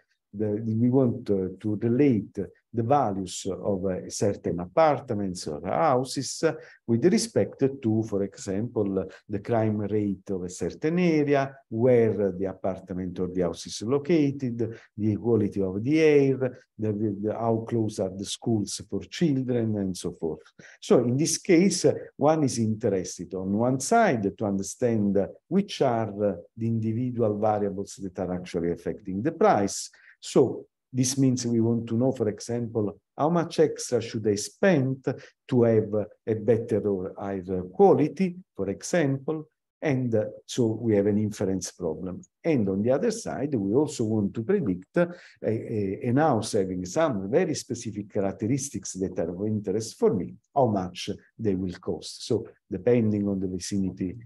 we want to relate the values of uh, certain apartments or houses with respect to, for example, the crime rate of a certain area, where the apartment or the house is located, the quality of the air, the, the, the, how close are the schools for children, and so forth. So in this case, one is interested on one side to understand which are the individual variables that are actually affecting the price. So this means we want to know, for example, how much extra should I spend to have a better or higher quality, for example, and so we have an inference problem. And on the other side, we also want to predict a, a, a house having some very specific characteristics that are of interest for me, how much they will cost. So depending on the vicinity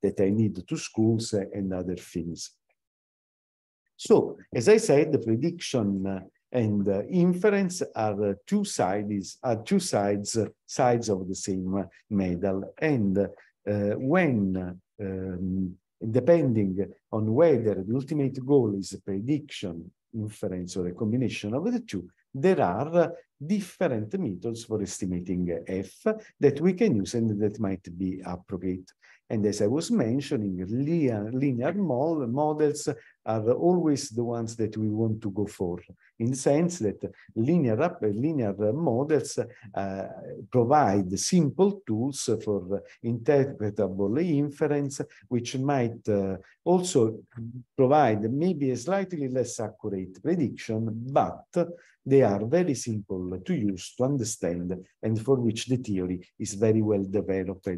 that I need to schools and other things. So as I said, the prediction and inference are two sides are two sides sides of the same medal. And uh, when um, depending on whether the ultimate goal is prediction, inference, or a combination of the two, there are different methods for estimating F that we can use and that might be appropriate. And as I was mentioning, linear, models are always the ones that we want to go for, in the sense that linear, linear models uh, provide simple tools for interpretable inference, which might uh, also provide maybe a slightly less accurate prediction, but they are very simple to use to understand and for which the theory is very well developed.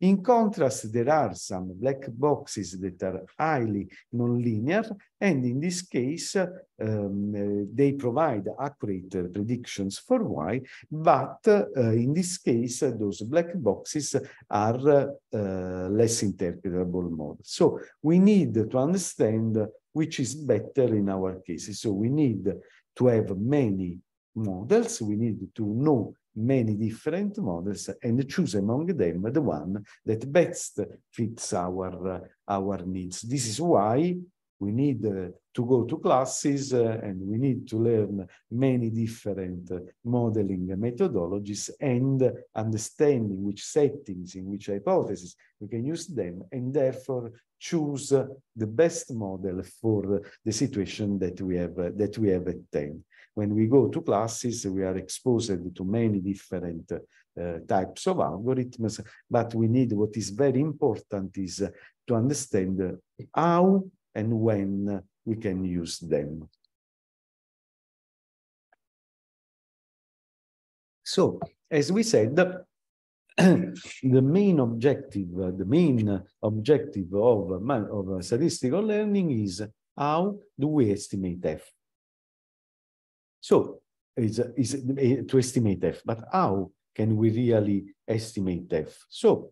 In contrast, there are some black boxes that are highly nonlinear, and in this case, um, they provide accurate predictions for Y, but uh, in this case, those black boxes are uh, less interpretable models. So we need to understand which is better in our cases. So we need to have many models. We need to know many different models and choose among them the one that best fits our, our needs. This is why we need uh, to go to classes uh, and we need to learn many different uh, modeling methodologies and understanding which settings, in which hypotheses we can use them, and therefore choose the best model for the situation that we have, that we have at hand when we go to classes, we are exposed to many different uh, types of algorithms, but we need what is very important is to understand how and when we can use them. So, as we said, the main objective, the main objective of, of statistical learning is how do we estimate F? So eh, to estimate f, but how can we really estimate f? So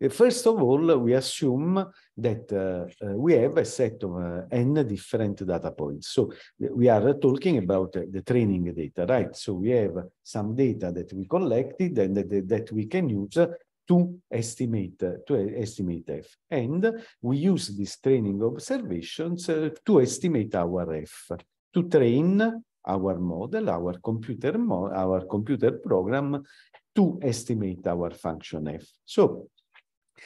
eh, First of all, we assume that uh, uh, we have a set of uh, n different data points. So eh, we are talking about the training data, right? So we have some data that we collected and that, that we can use to estimate to estimate f, and we use these training observations uh, to estimate our f to train our model, our computer, mo our computer program to estimate our function f. So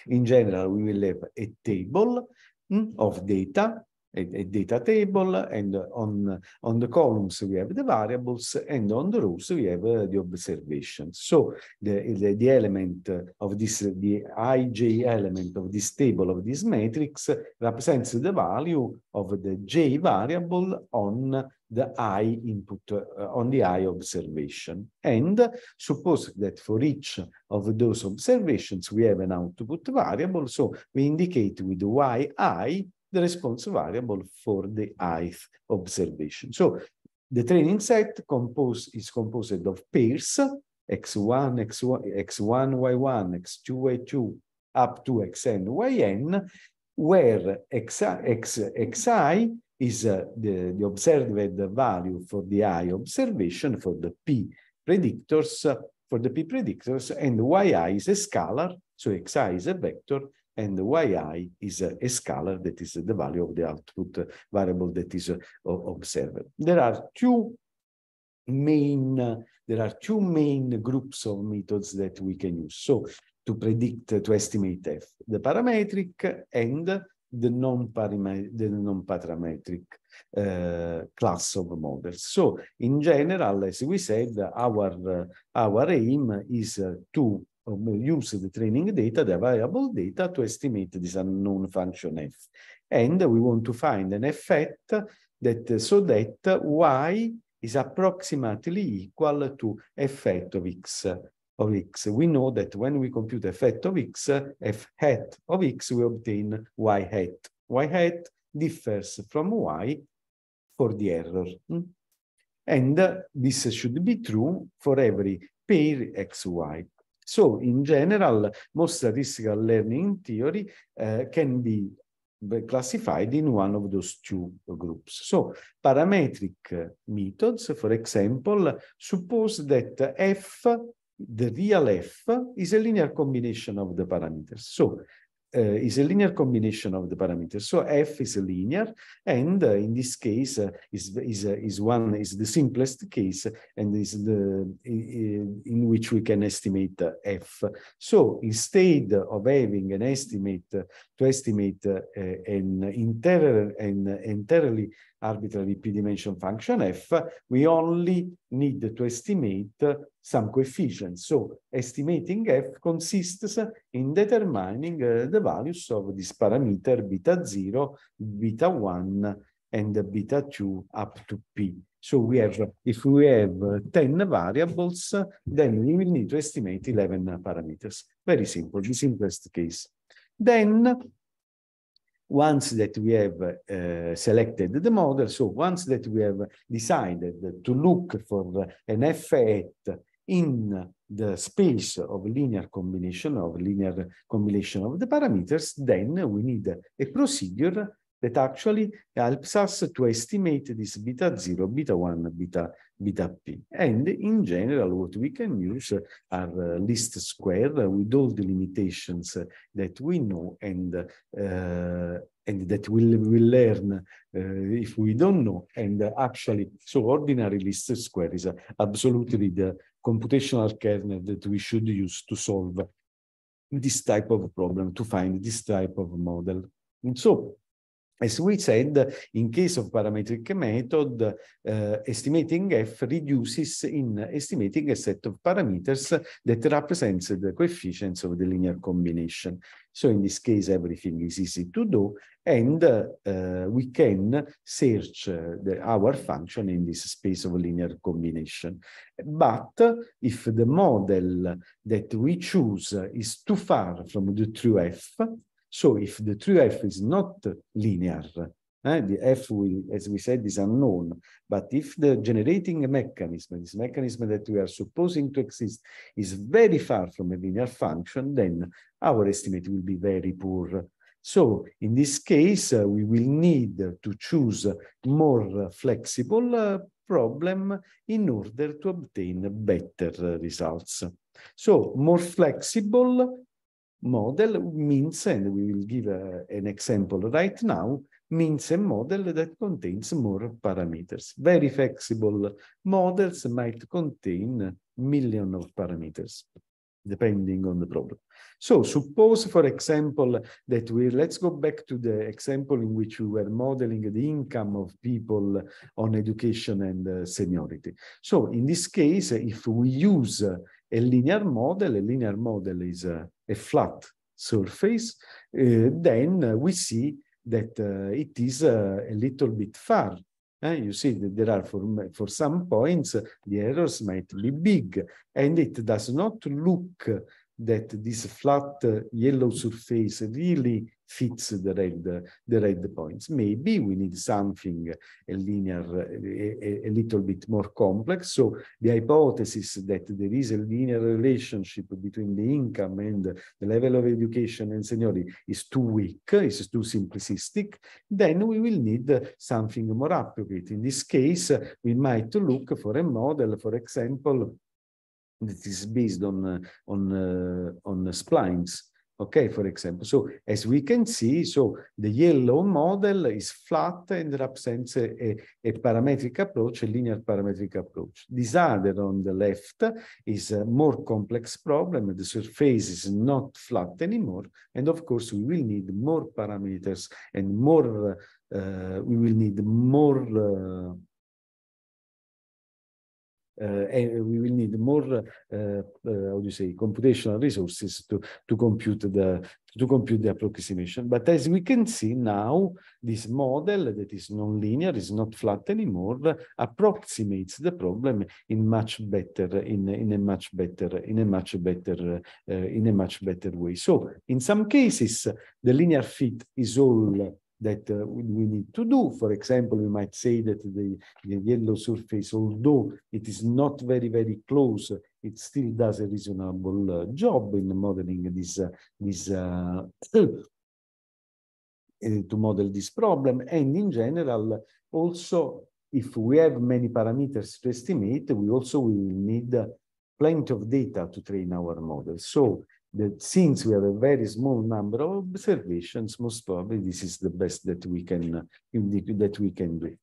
in general, we will have a table mm, of data a, a data table, and on, on the columns we have the variables, and on the rows we have uh, the observations. So the, the, the element of this, the ij element of this table of this matrix represents the value of the j variable on the i input uh, on the i observation. And suppose that for each of those observations, we have an output variable. So we indicate with yi the response variable for the ith observation. So the training set compose, is composed of pairs, x1, x1, x1, y1, x2, y2, up to xn, yn, where x, x, xi is uh, the, the observed value for the i observation for the p predictors, uh, for the p predictors, and yi is a scalar, so xi is a vector, and yi is a, a, scalar that is the value of the output variable that is observed. There are two main there are two main groups of methods that we can use. So to predict, to estimate F, the parametric and the non-parametric non uh, class of models. So in general, as we said, our, uh, our aim is uh, to use the training data, the available data, to estimate this unknown function f. And we want to find an effect that so that y is approximately equal to effect of x of x. We know that when we compute effect of x, f hat of x, we obtain y hat. y hat differs from y for the error. Hmm? And this should be true for every pair xy. So in general, most statistical learning theory uh, can be classified in one of those two groups. So parametric methods, for example, suppose that F, the real F, is a linear combination of the parameters. So uh, is a linear combination of the parameters. So f is linear, and uh, in this case uh, is is uh, is one is the simplest case, and is the in, which we can estimate uh, f. So instead of having an estimate uh, to estimate an entirely an entirely arbitrary p-dimension function f, we only need to estimate some coefficients. So estimating f consists in determining uh, the values of this parameter beta 0, beta 1, and beta 2 up to p. So we have, if we have 10 variables, then we will need to estimate 11 parameters. Very simple, the simplest case. Then once that we have uh, selected the model, so once that we have decided to look for an F at in the space of linear combination of linear combination of the parameters, then we need a procedure that actually helps us to estimate this beta 0, beta 1, beta, beta p. And in general, what we can use are uh, least square with all the limitations that we know and, uh, and that we will we'll learn uh, if we don't know. And actually, so ordinary least square is absolutely the, computational kernel that we should use to solve this type of problem, to find this type of model. And so as we said, in case of parametric method, uh, estimating f reduces in estimating a set of parameters that represents the coefficients of the linear combination. So in this case, everything is easy to do, and uh, we can search uh, the, our function in this space of linear combination. But if the model that we choose is too far from the true f, so if the true f is not linear, eh, the f, will, as we said, is unknown. But if the generating mechanism, this mechanism that we are supposing to exist, is very far from a linear function, then our estimate will be very poor. So in this case, uh, we will need to choose more flexible uh, problem in order to obtain better results. So more flexible model, means, and we will give uh, an example right now, means a model that contains more parameters. Very flexible models might contain million of parameters, depending on the problem. So suppose, for example, that we let's go back to the example in which we were modeling the income of people on education and uh, seniority. So in this case, if we use a linear model. A linear model is a, a flat surface. Eh, then we see that eh, it is eh, a little bit far uh, you see that there are for, for some points, the errors might be big, and it does not look that this flat uh, yellow surface really fits the red, the red points. Maybe we need something linear, a, a, little bit more complex. So the hypothesis that there is a linear relationship between the income and the level of education and seniority is too weak, is too simplistic, then we will need something more appropriate. In this case, we might look for a model, for example, that is based on uh, on uh, on splines. Okay, for example. So as we can see, so the yellow model is flat and represents a, a, a parametric approach, a linear parametric approach. This other on the left is a more complex problem. The surface is not flat anymore. And of course, we will need more parameters and more, uh, uh we will need more uh, and eh, we will need more, eh, eh, how do you say, computational resources to, to compute the to compute the approximation. But as we can see now, this model that is nonlinear, is not flat anymore, approximates the problem in much better, in, in a much better, in a much better, uh, in a much better way. So in some cases, the linear fit is all that uh, we need to do. For example, we might say that the, the, yellow surface, although it is not very, very close, it still does a reasonable uh, job in modeling this, uh, this uh, uh, to model this problem. And in general, also, if we have many parameters to estimate, we also will need plenty of data to train our model. So that since we have a very small number of observations, most probably this is the best that we can uh, that we can do.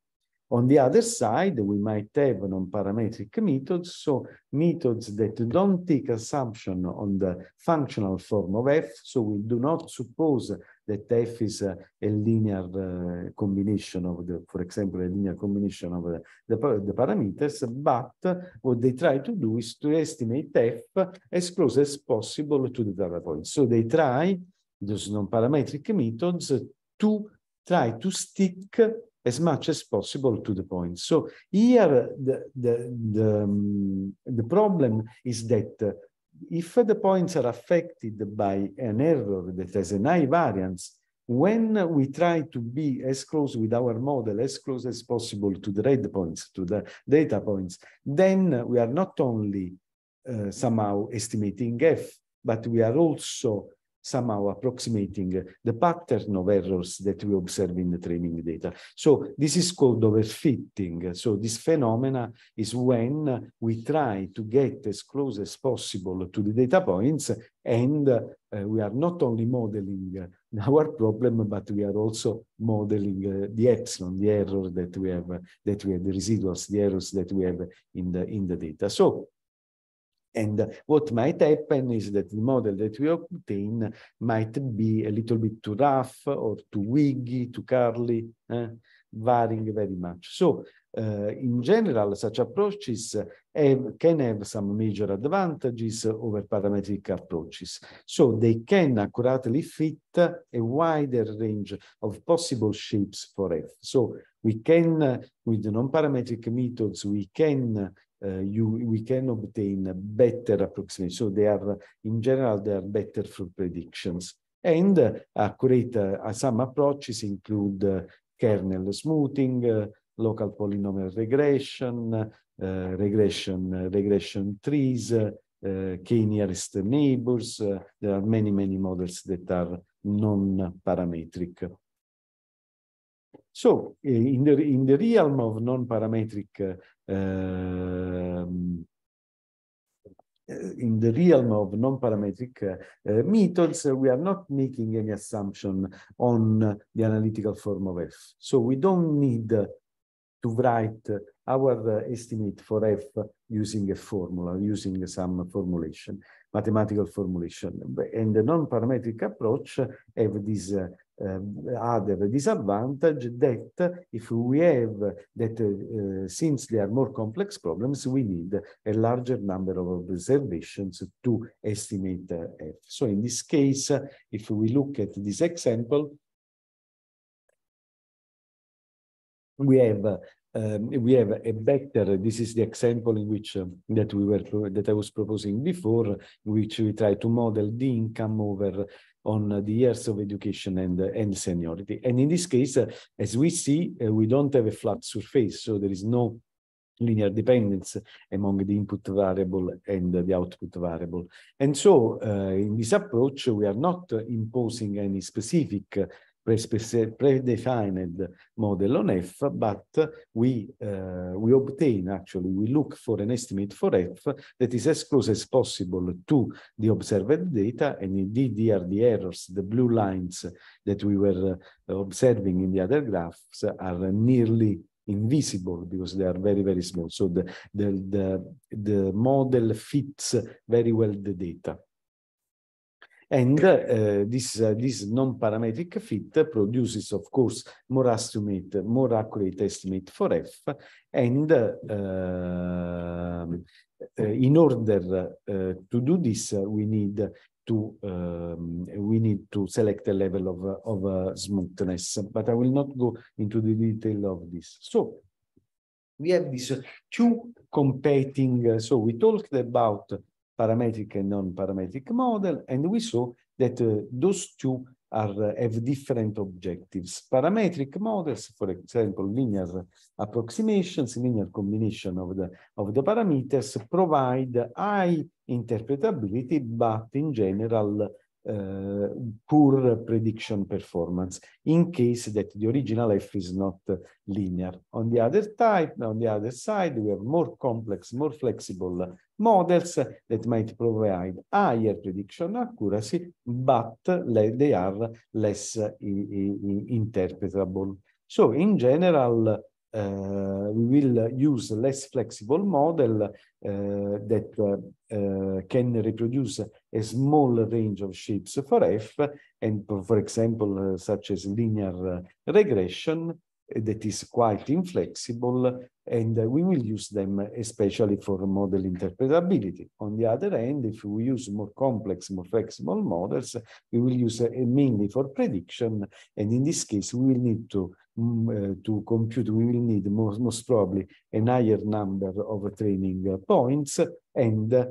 On the other side, we might have non-parametric methods, so methods that don't take assumption on the functional form of f, so we do not suppose that f is a, a linear uh, combination of the, for example, a linear combination of uh, the, the, the parameters, but what they try to do is to estimate f as close as possible to the data point. So they try, those non-parametric methods, to try to stick as much as possible to the point. So here the, the, the, um, the problem is that if the points are affected by an error that has an high variance, when we try to be as close with our model, as close as possible to the red points, to the data points, then we are not only uh, somehow estimating F, but we are also somehow approximating the pattern of errors that we observe in the training data. So this is called overfitting. So this phenomena is when we try to get as close as possible to the data points and uh, we are not only modeling uh, our problem, but we are also modeling uh, the epsilon, the error that we have, uh, that we have, the residuals, the errors that we have in the, in the data. So and what might happen is that the model that we obtain might be a little bit too rough or too wiggy, too curly, eh? varying very much. So uh, in general, such approaches have, can have some major advantages over parametric approaches. So they can accurately fit a wider range of possible shapes for F. So we can, with non-parametric methods, we can Eh, you, we can obtain better approximation. So they are, in general, they are better for predictions. And eh, accurate eh, some approaches include kernel smoothing, local polynomial regression, regression, regression trees, uh, k nearest neighbors. Uh, there are many, many models that are non-parametric. So eh, in the, in the realm of non-parametric eh, ehm, eh, in the realm of non-parametric uh, methods, uh, we are not making any assumption on the analytical form of f. So we don't need to write our estimate for f using a formula, using some formulation, mathematical formulation. And the non-parametric approach have this other ehm, disadvantage that if we have that eh, since they are more complex problems, we need a larger number of observations to estimate F. Eh, so in this case, if we look at this example, we have um, we have a better this is the example in which that we were that I was proposing before which we try to model the income over on the years of education and, and seniority. And in this case, as we see, uh, we don't have a flat surface, so there is no linear dependence among the input variable and the output variable. And so uh, in this approach, we are not imposing any specific predefined model on F, but we, uh, we obtain, actually, we look for an estimate for F that is as close as possible to the observed data, and indeed here the errors, the blue lines that we were uh, observing in the other graphs are nearly invisible because they are very, very small. So the, the, the, the model fits very well the data. And eh, this, eh, this non-parametric fit produces, of course, more estimate, more accurate estimate for F. And eh, in order to do this, we need to um, we need to select a level of of uh, smoothness but i will not go into the detail of this so we have these two competing uh, so we talked about parametric and non-parametric model, and we saw that uh, those two are, uh, have different objectives. Parametric models, for example, linear approximations, linear combination of the, of the parameters provide high interpretability, but in general, uh, poor prediction performance in case that the original F is not uh, linear. On the other type, on the other side, we have more complex, more flexible models that might provide higher prediction accuracy, but they are less eh, interpretable. So in general, Eh, we will use less flexible model eh, that eh, can reproduce a small range of shapes for f, and for example, such as linear regression, that is quite inflexible, and we will use them especially for model interpretability. On the other hand, if we use more complex, more flexible models, we will use mainly for prediction, and in this case, we will need to Mm, eh, to compute, we will need most, most probably a higher number of training points, and eh,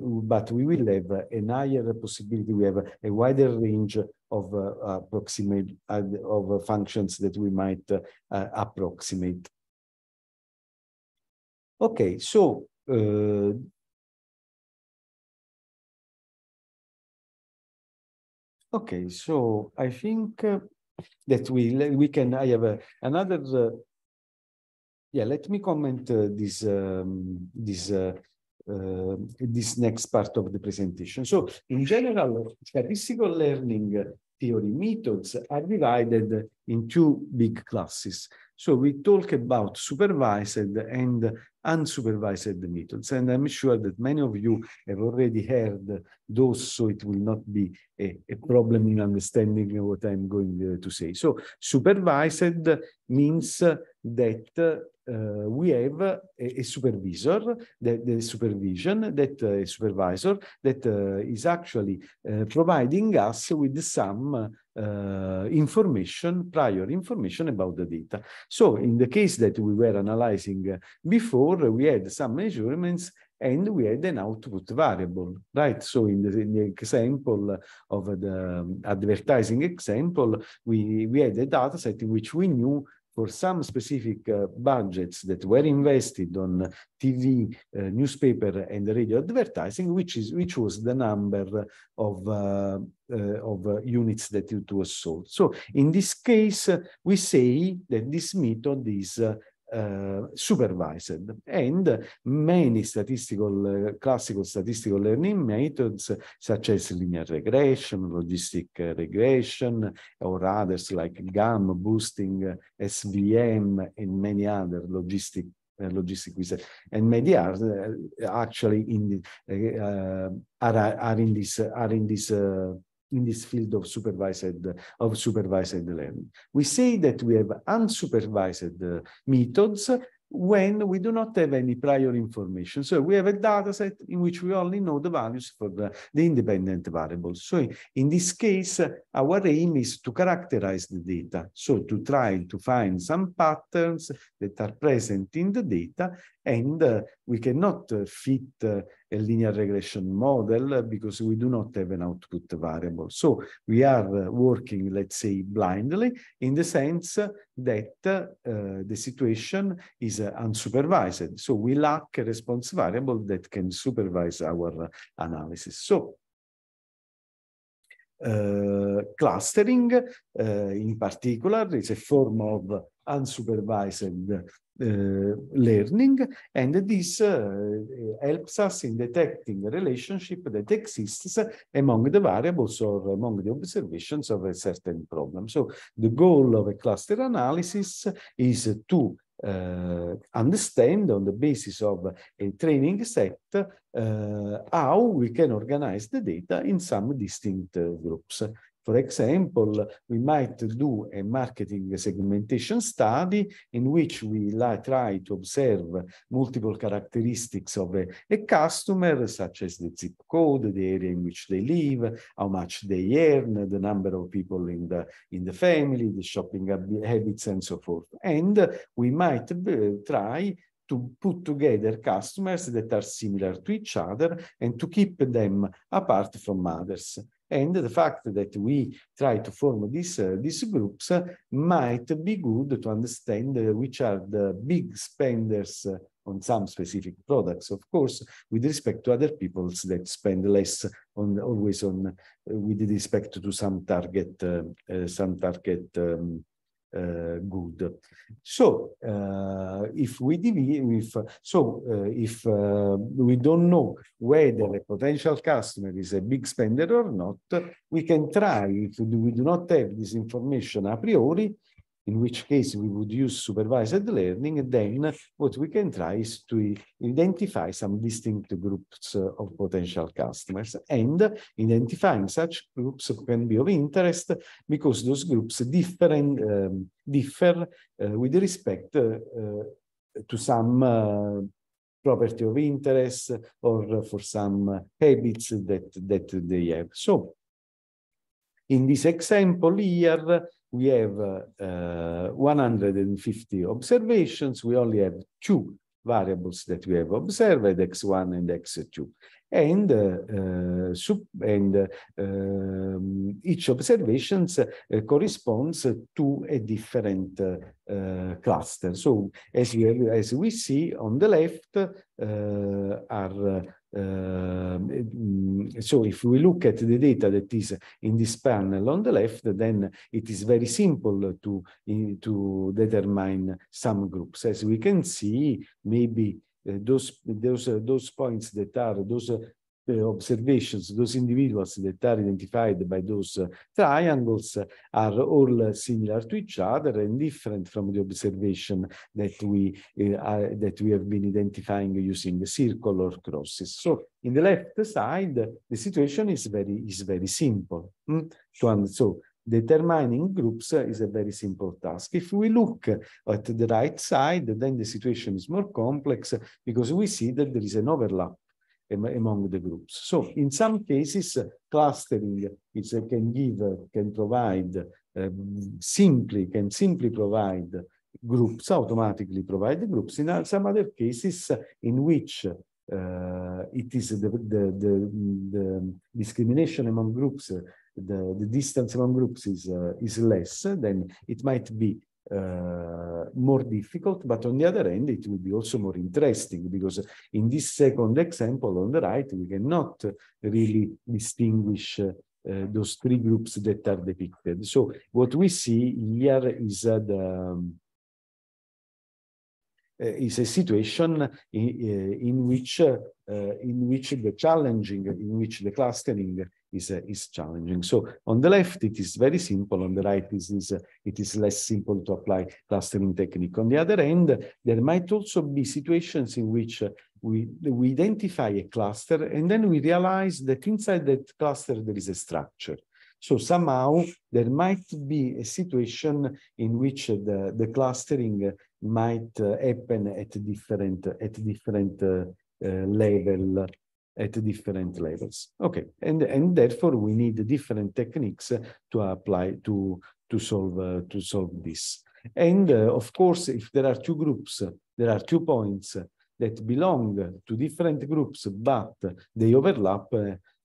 but we will have a higher possibility. We have a wider range of eh, approximate of functions that we might approximate. Okay, so okay, so I think that we we can. I have a, another. Uh, yeah, let me comment uh, this um, this. Uh, um, this next part of the presentation. So, in general, statistical learning theory methods are divided in two big classes. So we talk about supervised and unsupervised methods. And I'm sure that many of you have already heard those, so it will not be a, a problem in understanding what I'm going uh, to say. So supervised means that uh, we have a, a, supervisor, the, the supervision, that uh, supervisor that uh, is actually uh, providing us with some uh, information, prior information about the data. So in the case that we were analyzing before, we had some measurements and we had an output variable, right? So in the, in the example of the um, advertising example, we, we had a data set in which we knew for some specific uh, budgets that were invested on TV, uh, newspaper, and radio advertising, which is which was the number of uh, uh of uh, units that it was sold. So in this case, we say that this method is uh, Eh, supervised and many statistical uh, classical statistical learning methods such as linear regression, logistic regression, or others like GAM boosting, SVM, and many other logistic uh, logistic research and many are eh, actually in the, are are in this are in this in this field of supervised, of supervised learning. We say that we have unsupervised uh, methods when we do not have any prior information. So we have a data set in which we only know the values for the, the independent variables. So in this case, our aim is to characterize the data. So to try to find some patterns that are present in the data and uh, we cannot uh, fit uh, a linear regression model because we do not have an output variable. So we are uh, working, let's say, blindly in the sense that the situation is unsupervised. So we lack a response variable that can supervise our analysis. So uh, clustering, uh, in particular, is a form of unsupervised Eh, learning, and this eh, helps us in detecting a relationship that exists among the variables or among the observations of a certain problem. So the goal of a cluster analysis is to uh, understand on the basis of a training set uh, how we can organize the data in some distinct uh, groups. For example, we might do a marketing segmentation study in which we try to observe multiple characteristics of a, a customer, such as the zip code, the area in which they live, how much they earn, the number of people in the, in the family, the shopping habits, and so forth. And we might try to put together customers that are similar to each other and to keep them apart from others and the fact that we try to form these, uh, these groups might be good to understand which are the big spenders uh, on some specific products, of course, with respect to other peoples that spend less on always on uh, with respect to some target, uh, uh, some target um, uh, good. So uh, if we if so uh, if we don't know whether a potential customer is a big spender or not, we can try if we do not have this information a priori in which case we would use supervised learning. And then what we can try is to identify some distinct groups uh, of potential customers. And identifying such groups can be of interest because those groups different, um, differ uh, with respect uh, uh to some uh, property of interest or for some habits that, that they have. So in this example here, we have uh, 150 observations. We only have two variables that we have observed, x1 and x2. And, uh, uh and um, each observation uh, corresponds to a different uh, cluster. So as as we see on the left are Ehm, so if we look at the data that is in this panel on the left, then it is very simple to, in, to determine some groups. As we can see, maybe eh, those, those, those points that are, those Eh, observations, those individuals that are identified by those eh, triangles are all similar to each other and different from the observation that we eh, are, that we have been identifying using the circle or crosses. So in the left side, the situation is very is very simple. Mm? Hm? So, so determining groups is a very simple task. If we look at the right side, then the situation is more complex because we see that there is an overlap among the groups. So in some cases, clustering is, uh, can give, uh, can provide, um, simply, can simply provide groups, automatically provide groups. In some other cases uh, in which uh, it is the, the, the, the, discrimination among groups, the, the distance among groups is, uh, is less, then it might be uh, more difficult, but on the other hand, it will be also more interesting because in this second example on the right, we cannot really distinguish uh, those three groups that are depicted. So what we see here is um, eh, is a situation in, in which in which the challenging, in which the clustering is, uh, is challenging. So on the left, it is very simple. On the right, it is, uh, it is less simple to apply clustering technique. On the other end, there might also be situations in which uh, we, we identify a cluster and then we realize that inside that cluster, there is a structure. So somehow there might be a situation in which the, the clustering might uh, happen at different, at different uh, uh, level at different levels. Okay, and, and therefore we need different techniques to apply to, to, solve, uh, to solve this. And uh, of course, if there are two groups, there are two points that belong to different groups, but they overlap, uh,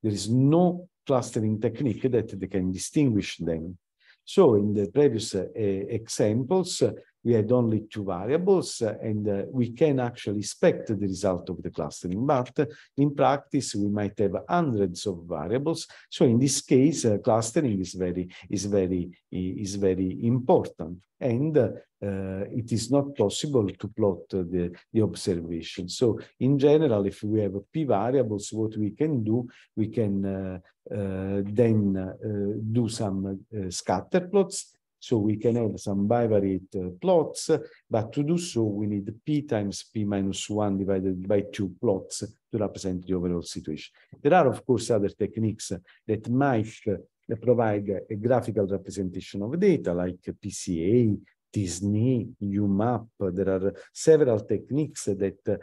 there is no clustering technique that they can distinguish them. So in the previous uh, examples, we had only two variables and uh, we can actually expect the result of the clustering. But in practice, we might have hundreds of variables. So in this case, uh, clustering is very, is very, is very important. And uh, it is not possible to plot the, the observation. So in general, if we have p variables, what we can do, we can uh, uh, then uh, do some scatter plots so we can have some bivariate uh, plots, but to do so, we need P times P minus one divided by two plots to represent the overall situation. There are, of course, other techniques that might uh, provide a graphical representation of data like PCA, TISNI, UMAP. There are several techniques that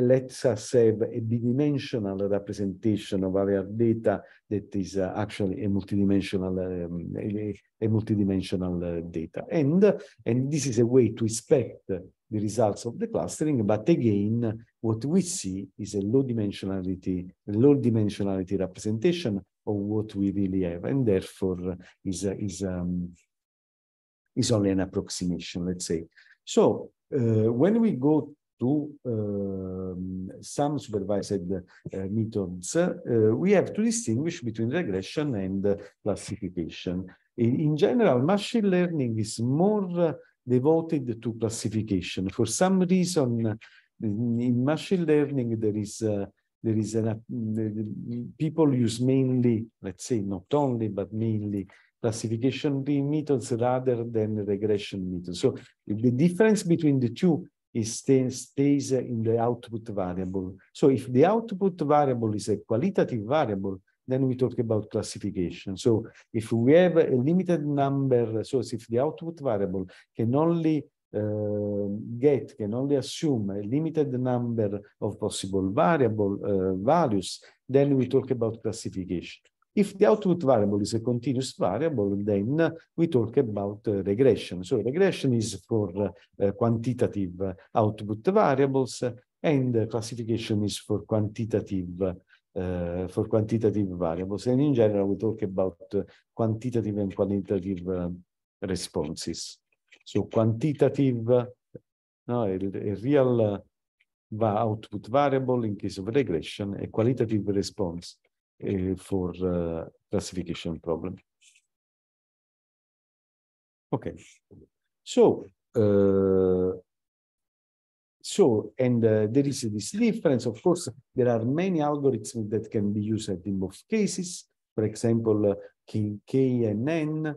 lets us have a bidimensional representation of our data that is uh, actually a multidimensional um, a, a multidimensional uh, data and and this is a way to inspect the results of the clustering but again what we see is a low dimensionality low dimensionality representation of what we really have and therefore uh, is uh, is um, is only an approximation let's say so uh, when we go to um, some supervised uh, methods, uh, we have to distinguish between regression and uh, classification. In, in, general, machine learning is more uh, devoted to classification. For some reason, in, in machine learning, there is uh, there is an people use mainly, let's say not only, but mainly classification methods rather than regression methods. So the difference between the two it stays, stays in the output variable. So if the output variable is a qualitative variable, then we talk about classification. So if we have a limited number, so if the output variable can only uh, get, can only assume a limited number of possible variable uh, values, then we talk about classification. If the output variable is a continuous variable, then we talk about uh, regression. So regression is for uh, quantitative output variables and classification is for quantitative uh, for quantitative variables. And in general, we talk about uh, quantitative and qualitative uh, responses. So quantitative, uh, no, a, a real output variable in case of regression, a qualitative response Eh, for eh, classification problem. Okay, so eh, so, and uh, there is this difference. Of course, there are many algorithms that can be used in both cases. For example, uh, KNN,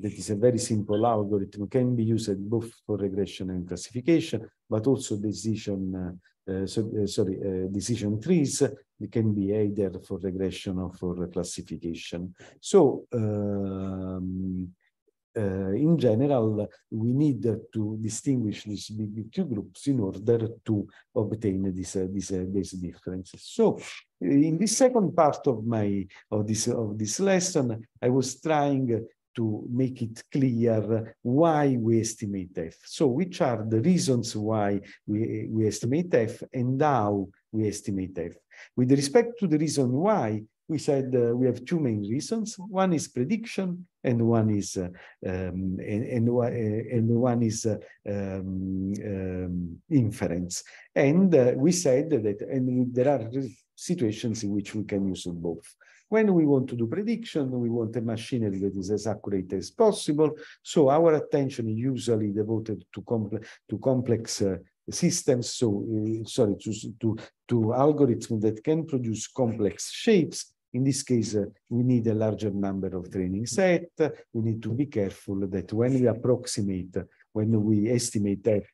that is a very simple algorithm, can be used both for regression and classification, but also decision uh, so, uh, sorry, uh, decision trees can be either for regression or for classification. So um, uh, in general, we need to distinguish these two groups in order to obtain these uh, these, uh, these differences. So, in the second part of my of this of this lesson, I was trying to make it clear why we estimate F. So which are the reasons why we, we estimate F and how we estimate F. With respect to the reason why, we said uh, we have two main reasons. One is prediction, and one is uh, um, and, and, uh, and, one is uh, um, um, inference. And uh, we said that and there are situations in which we can use both. When we want to do prediction, we want a machinery that is as accurate as possible. So our attention is usually devoted to, to complex uh, systems, so uh, sorry, to, to, to algorithms that can produce complex shapes. In this case, uh, we need a larger number of training set. We need to be careful that when we approximate, when we estimate F,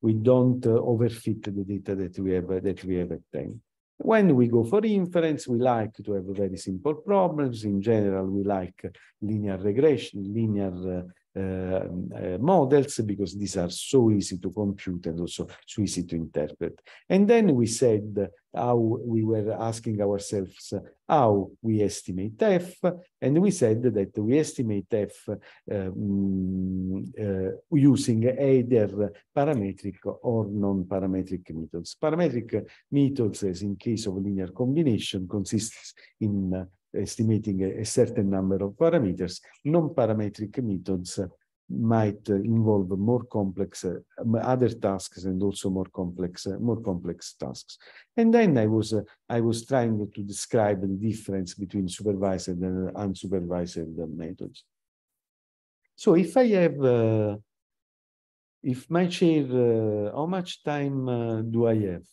we don't uh, overfit the data that we have, that we have at hand. When we go for inference, we like to have very simple problems. In general, we like linear regression, linear uh, Ehm, eh, models because these are so easy to compute and also so easy to interpret. And then we said how we were asking ourselves how we estimate f, and we said that we estimate f um, uh, using either parametric or non-parametric methods. Parametric methods, as in case of linear combination, consists in estimating a, a certain number of parameters, non-parametric methods might involve more complex uh, other tasks and also more complex uh, more complex tasks and then i was uh, i was trying to describe the difference between supervised and unsupervised methods so if i have uh, if my chair uh, how much time uh, do i have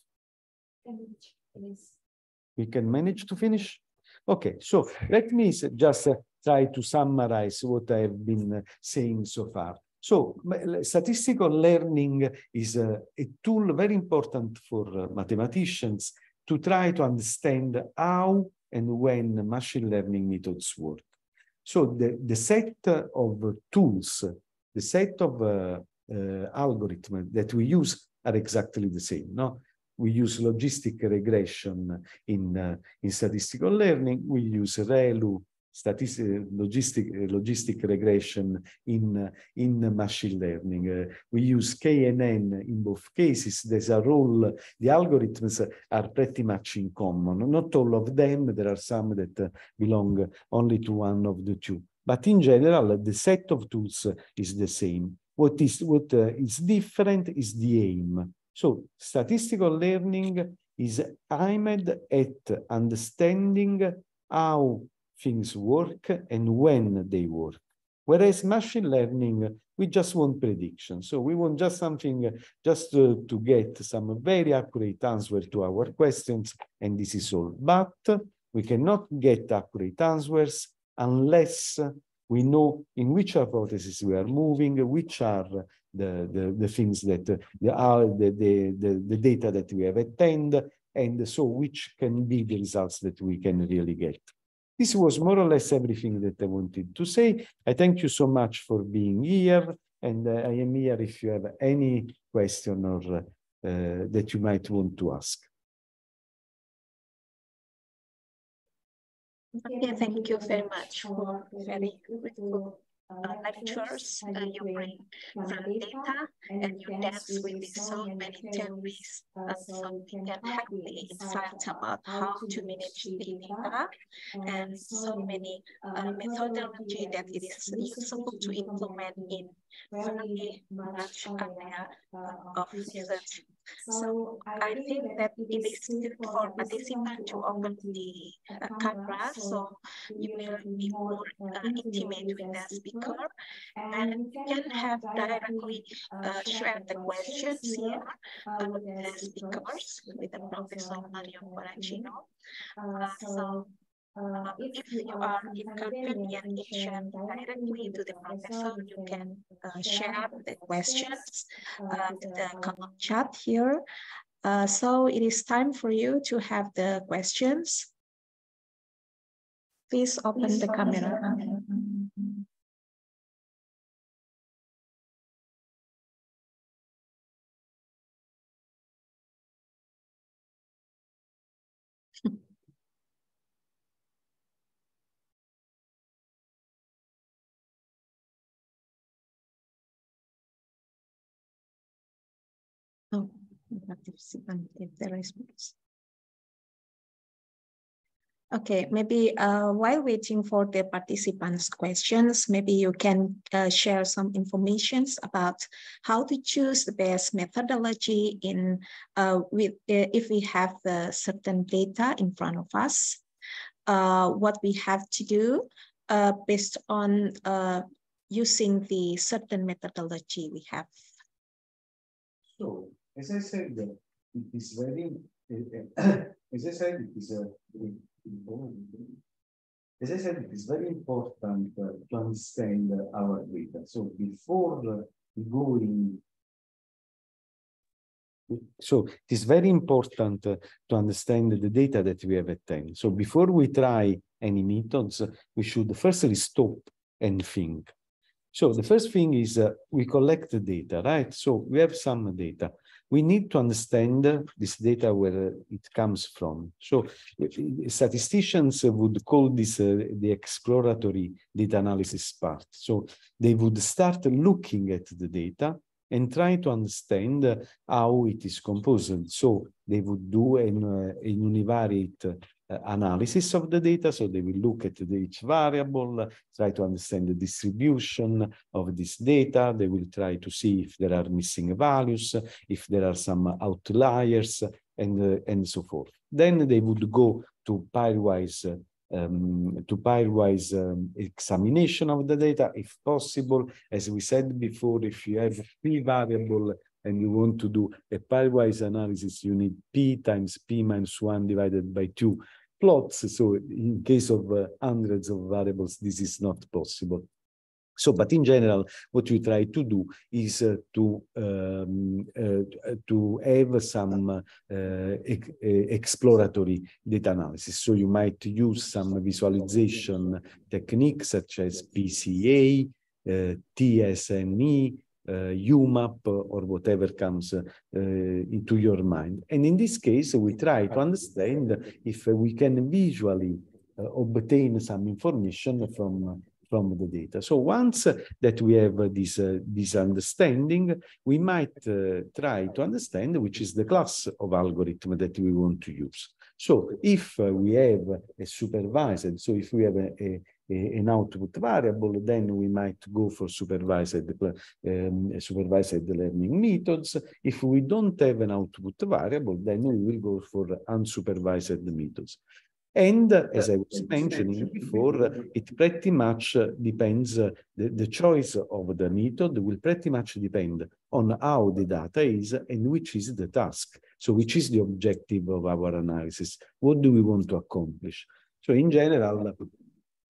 we can manage to finish Okay, so let me just uh, try to summarize what I have been uh, saying so far. So statistical learning is a, uh, a tool very important for mathematicians to try to understand how and when machine learning methods work. So the, the set of tools, the set of uh, uh, algorithms that we use are exactly the same. No? We use logistic regression in, uh, in statistical learning. We use ReLU, statistic, uh, logistic, uh, logistic regression in, uh, in machine learning. we use KNN in both cases. There's a role, the algorithms are pretty much in common. Not all of them, there are some that belong only to one of the two. But in general, the set of tools is the same. What is, what, uh, is different is the aim. So statistical learning is aimed at understanding how things work and when they work. Whereas machine learning, we just want prediction. So we want just something, just to, to get some very accurate answer to our questions, and this is all. But we cannot get accurate answers unless we know in which hypothesis we are moving, which are the, the, the things that are uh, uh, the, the, the, the, data that we have attained and so which can be the results that we can really get. This was more or less everything that I wanted to say. I thank you so much for being here, and uh, I am here if you have any question or uh, that you might want to ask. Okay, thank you very much for very uh, lectures, uh, you bring some data and you dance with so many theories. Uh, so uh, you can have the insights about how to manage the data and so many uh, uh methodology that it is useful to implement in very much uh, of research so I think that it is difficult for participants to open the uh, camera, so you will be more uh, intimate with the speaker, and you can have directly uh, share the questions here uh, with the speakers, with the Professor Mario Boracino. Uh, so uh, um, if you are inconvenient can directly to the professor, you can uh, share the questions uh, uh to the uh, comment chat here. Uh, so it is time for you to have the questions. Please open, the, camera. the camera. if there is Okay, maybe uh, while waiting for the participants' questions, maybe you can uh, share some information about how to choose the best methodology in uh, with uh, if we have the certain data in front of us, uh, what we have to do uh, based on using the certain methodology we have. So as I said, it is very, as I said, it is a, as I said, it is very important uh, to understand uh, our data. So before uh, going, so it is very important to understand the data that we have at hand. So before we try any methods, we should firstly stop and think. So the first thing is uh, we collect the data, right? So we have some data we need to understand this data where it comes from. So statisticians would call this uh, the exploratory data analysis part. So they would start looking at the data and try to understand how it is composed. So they would do an, uh, an univariate Eh, analysis of the data. So they will look at the, each variable, try to understand the distribution of this data. They will try to see if there are missing values, if there are some outliers, and, uh, and so forth. Then they would go to pairwise uh, um, to pairwise um, examination of the data if possible. As we said before, if you have three variable and you want to do a pairwise analysis, you need P times P minus one divided by two plots. So in case of uh, hundreds of variables, this is not possible. So, but in general, what you try to do is uh, to um, uh, to have some uh, uh exploratory data analysis. So you might use some visualization techniques such as PCA, uh, TSNE, UMAP uh, or whatever comes uh, into your mind. And in this case, we try to understand if we can visually uh, obtain some information from from the data. So once that we have this, uh, this understanding, we might uh, try to understand which is the class of algorithm that we want to use. So if uh, we have a supervised, so if we have a, a, an output variable, then we might go for supervised, um, supervised learning methods. If we don't have an output variable, then we will go for unsupervised methods. And as I was mentioning before, it pretty much depends, the, the choice of the method will pretty much depend on how the data is and which is the task. So which is the objective of our analysis? What do we want to accomplish? So in general,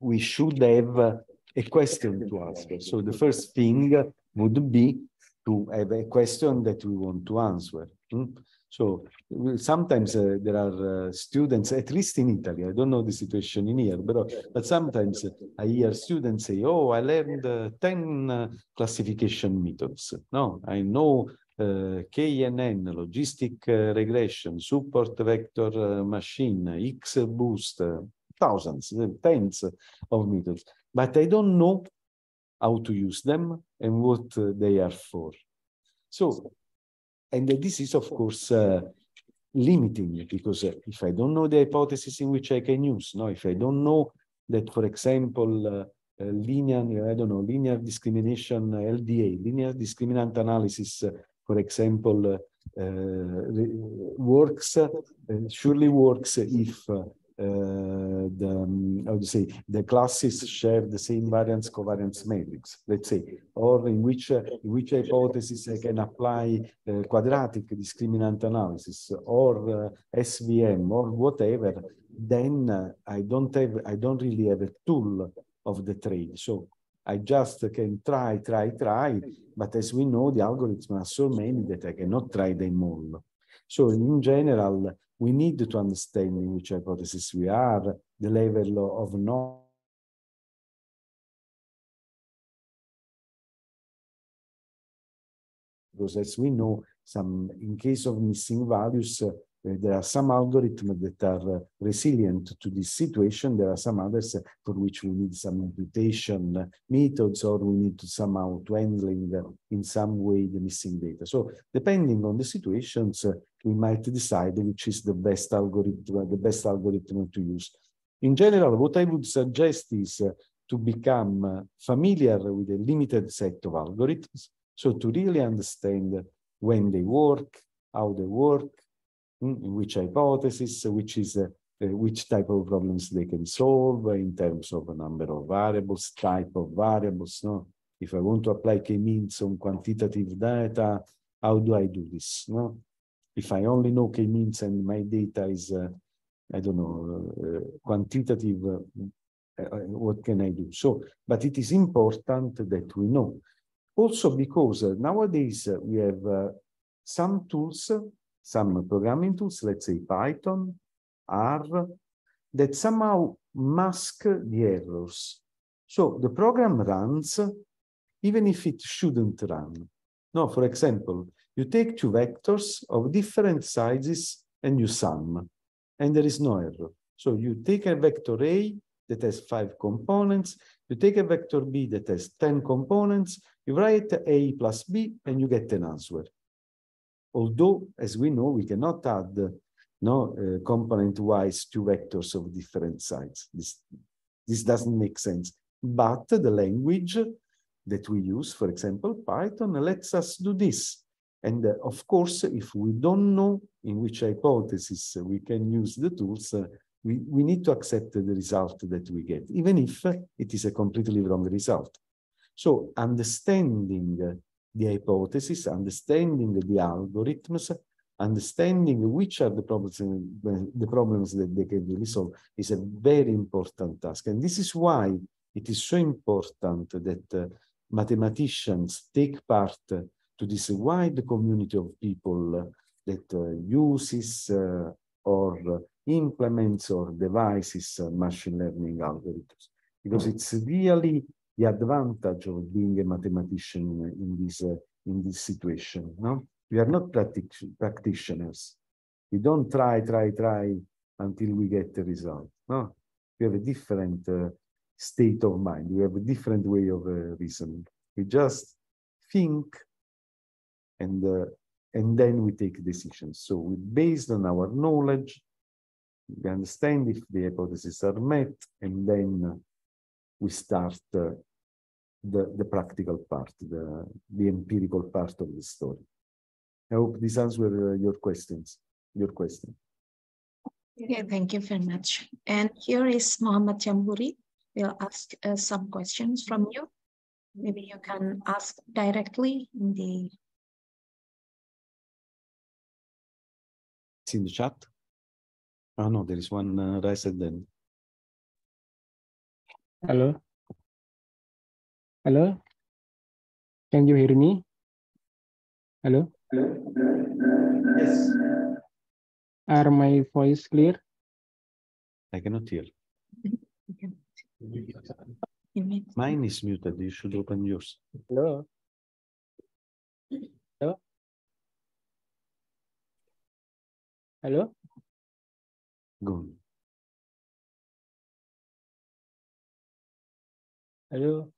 we should have a question to answer. So the first thing would be to have a question that we want to answer. Hmm? So sometimes uh, there are uh, students, at least in Italy, I don't know the situation in here, but, uh, but sometimes I hear students say, oh, I learned uh, 10 uh, classification methods. No, I know uh, KNN, logistic regression, support vector machine, X-boost, thousands, tens of meters, but I don't know how to use them and what uh, they are for. So, and this is of course uh, limiting because uh, if I don't know the hypothesis in which I can use, no, if I don't know that, for example, uh, uh, linear, I don't know, linear discrimination, uh, LDA, linear discriminant analysis, for example, works, surely works if the, mm, how to say, the classes share the same variance covariance matrix, let's say, or in which, in which hypothesis I can apply uh, quadratic discriminant analysis or uh, SVM or whatever, then uh, I don't have, I don't really have a tool of the trade. So I just can try, try, try. But as we know, the algorithms are so many that I cannot try them all. So in general, we need to understand in which hypothesis we are, the level of knowledge because as we know, some in case of missing values, uh, there are some algorithms that are uh, resilient to this situation. There are some others uh, for which we need some imputation methods, or we need to somehow to handling uh, in some way the missing data. So depending on the situations, uh, we might decide which is the best algorithm, the best algorithm to use. In general, what I would suggest is uh, to become uh, familiar with a limited set of algorithms, so to really understand when they work, how they work, mm, which hypothesis, which is uh, uh, which type of problems they can solve in terms of a number of variables, type of variables. No? If I want to apply k-means on quantitative data, how do I do this? No? if I only know k-means and my data is, uh, I don't know, uh, quantitative, uh, uh, what can I do? So, but it is important that we know. Also because uh, nowadays we have some tools, some programming tools, let's say Python, R, that somehow mask the errors. So the program runs even if it shouldn't run. No, for example, you take two vectors of different sizes and you sum, and there is no error. So you take a vector A that has five components, you take a vector B that has 10 components, you write A plus B and you get an answer. Although, as we know, we cannot add no uh, component-wise two vectors of different sizes. This, this doesn't make sense. But the language that we use, for example, Python, lets us do this. And uh, of course, if we don't know in which hypothesis we can use the tools, uh, we, we need to accept the result that we get, even if it is a completely wrong result. So understanding uh, the hypothesis, understanding the algorithms, understanding which are the problems, the problems that they can be resolved is a very important task. And this is why it is so important that uh, mathematicians take part to this wide community of people that uh, uses uh, or implements or devices uh, machine learning algorithms. Because it's really the advantage of being a mathematician in this, in this situation. No? We are not practic practitioners. We don't try, try, try until we get the result. No? We have a different uh, state of mind. We have a different way of uh, reasoning. We just think and uh, and then we take decisions. So we based on our knowledge, we understand if the hypotheses are met, and then uh, we start uh, the, the practical part, the, the empirical part of the story. I hope this answers uh, your questions, your question. Okay. thank you very much. And here is Mohammad Jambouri. We'll ask uh, some questions from you. Maybe you can ask directly in the in the chat. Oh ah no, there is one uh, raised then. Hello. Hello. Can you hear me? Hello. Yes. Are my voice clear? I cannot hear. Mine is muted. You should open yours. Hello. Hello. Hello? Gone. Hello?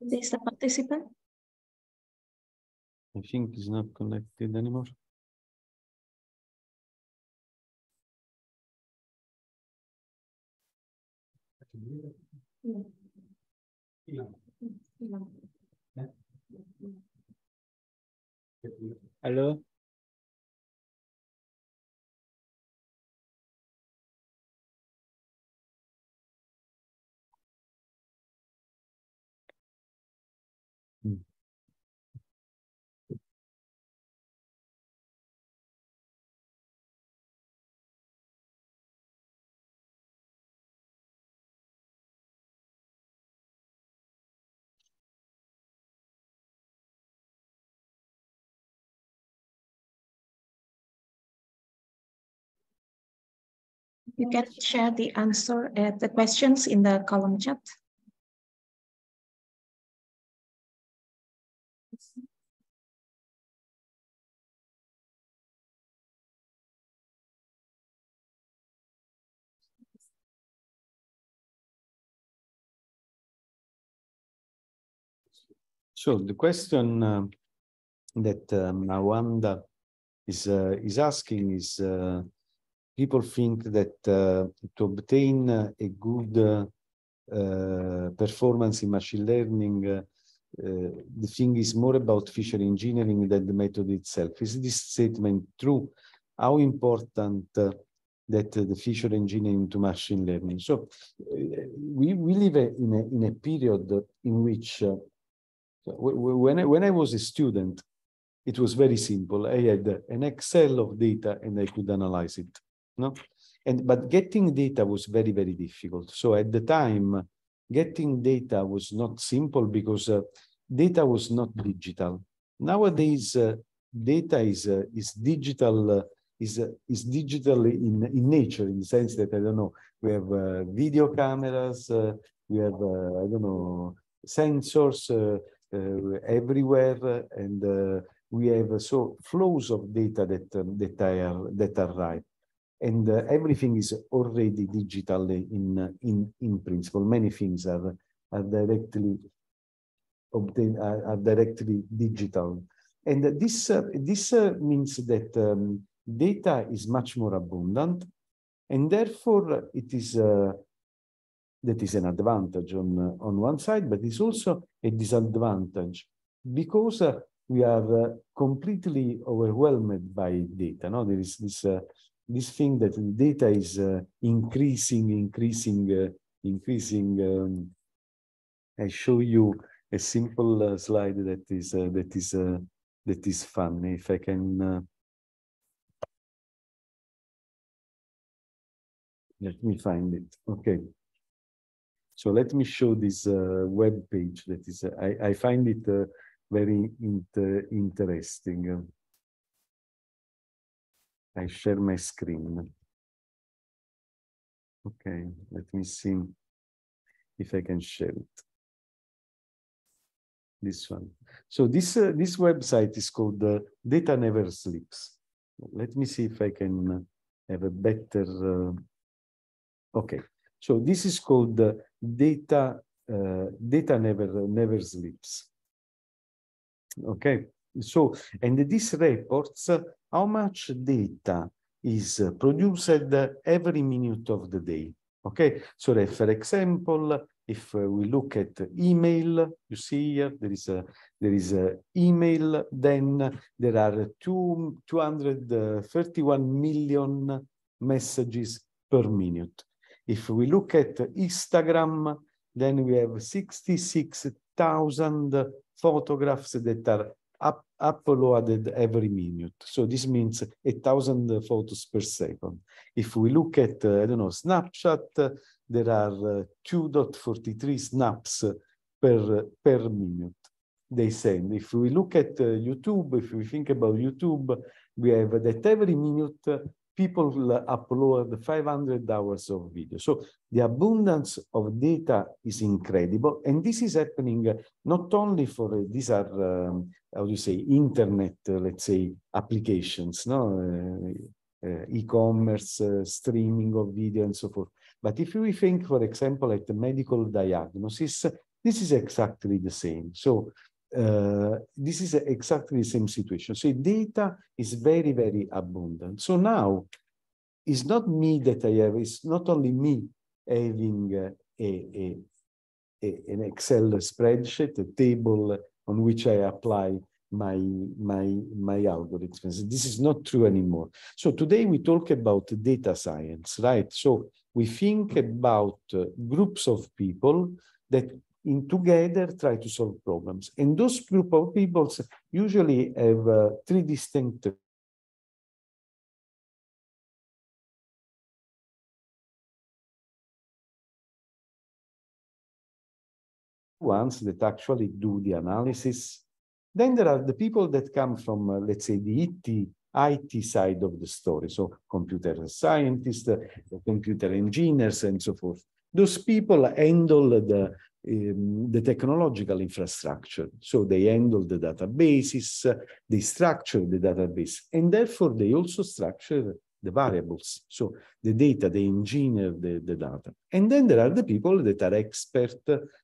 This is the participant? I think it's not connected anymore. Hello? You can share the answer, uh, the questions in the column chat. So the question uh, that um, is uh, is asking is uh, people think that uh, to obtain uh, a good uh, performance in machine learning, the thing is more about feature engineering than the method itself. Is this statement true? How important that the feature engineering to machine learning? So we, we live in a, in a period in which when I, when I was a student, it was very simple. I had an Excel of data and I could analyze it. No? And but getting data was very, very difficult. So at the time, getting data was not simple because uh, data was not digital. Nowadays, uh, data is uh, is digital uh, is uh, is digital in in nature in the sense that I don't know we have uh, video cameras, we have I don't know sensors. Uh, everywhere, and uh, we have uh, so flows of data that um, that are that are right and uh, everything is already digital in in in principle many things are are directly obtained are, are directly digital and uh, this uh, this means that um, data is much more abundant and therefore it is that is an advantage on, on one side, but it's also a disadvantage because uh, we are uh, completely overwhelmed by data. No, there is this uh, this thing that data is uh, increasing, increasing, uh, increasing. Um, I show you a simple uh, slide that is that is that is funny. If I can. let me find it. Okay. So let me show this uh, web page that is, uh, I, I find it uh, very inter interesting. I share my screen. Okay, let me see if I can share it. This one. So this uh, this website is called uh, Data Never Sleeps. Let me see if I can have a better. Uh, okay, so this is called the data, uh, data never, never sleeps. Okay, so, and these reports uh, how much data is uh, produced every minute of the day. Okay, so for example, if uh, we look at email, you see here there is a there is a email. Then there are two two hundred thirty one million messages per minute. If we look at Instagram, then we have 66,000 photographs that are up, uploaded every minute. So this means a thousand photos per second. If we look at, uh, I don't know, Snapchat, uh, there are uh, 2.43 snaps per, per minute they send. If we look at uh, YouTube, if we think about YouTube, we have that every minute people will upload 500 hours of video. So the abundance of data is incredible. And this is happening not only for, uh, these are, um, how do you say, internet, uh, let's say, applications, no? Uh, uh, e-commerce, uh, streaming of video and so forth. But if we think, for example, at the medical diagnosis, this is exactly the same. So uh, this is exactly the same situation. So data is very, very abundant. So now it's not me that I have, it's not only me having uh, a, a, a, an Excel spreadsheet, a table on which I apply my, my, my algorithms. This is not true anymore. So today we talk about data science, right? So we think about uh, groups of people that in together try to solve problems. And those group of people usually have uh, three distinct ones that actually do the analysis. Then there are the people that come from, uh, let's say, the IT IT side of the story. So computer scientists, uh, computer engineers, and so forth. Those people handle the um, the technological infrastructure. So they handle the databases, they structure the database, and therefore they also structure the variables. So the data, they engineer the, the data. And then there are the people that are expert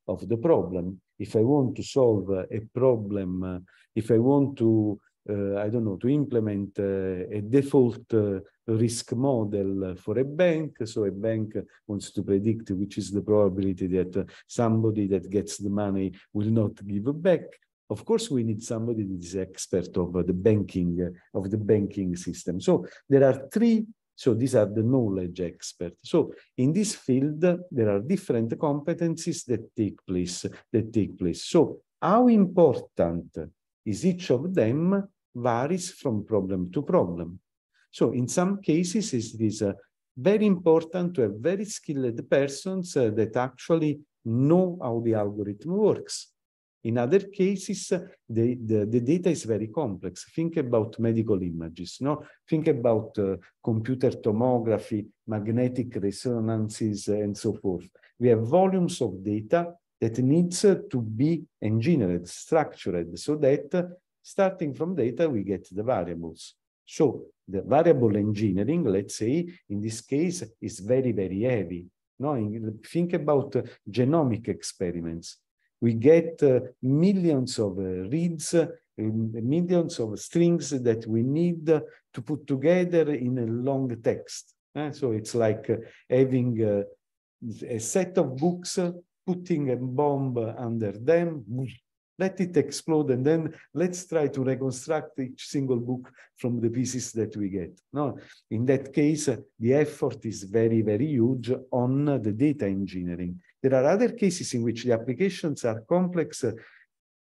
of the problem. If I want to solve a problem, if I want to, uh, I don't know, to implement uh, a default uh, risk model for a bank. So a bank wants to predict which is the probability that somebody that gets the money will not give back. Of course, we need somebody that is expert of the banking of the banking system. So there are three. So these are the knowledge experts. So in this field, there are different competencies that take place. That take place. So how important is each of them varies from problem to problem. So in some cases, it is uh, very important to have very skilled persons uh, that actually know how the algorithm works. In other cases, uh, the, the, the, data is very complex. Think about medical images, no? Think about uh, computer tomography, magnetic resonances, uh, and so forth. We have volumes of data that needs uh, to be engineered, structured, so that uh, starting from data, we get the variables. So the variable engineering, let's say, in this case, is very, very heavy. No, think about uh, genomic experiments. We get uh, millions of uh, reads, uh, millions of strings that we need uh, to put together in a long text. Eh, so it's like having a set of books, putting a bomb under them, let it explode and then let's try to reconstruct each single book from the pieces that we get. No, in that case, the effort is very, very huge on the data engineering. There are other cases in which the applications are complex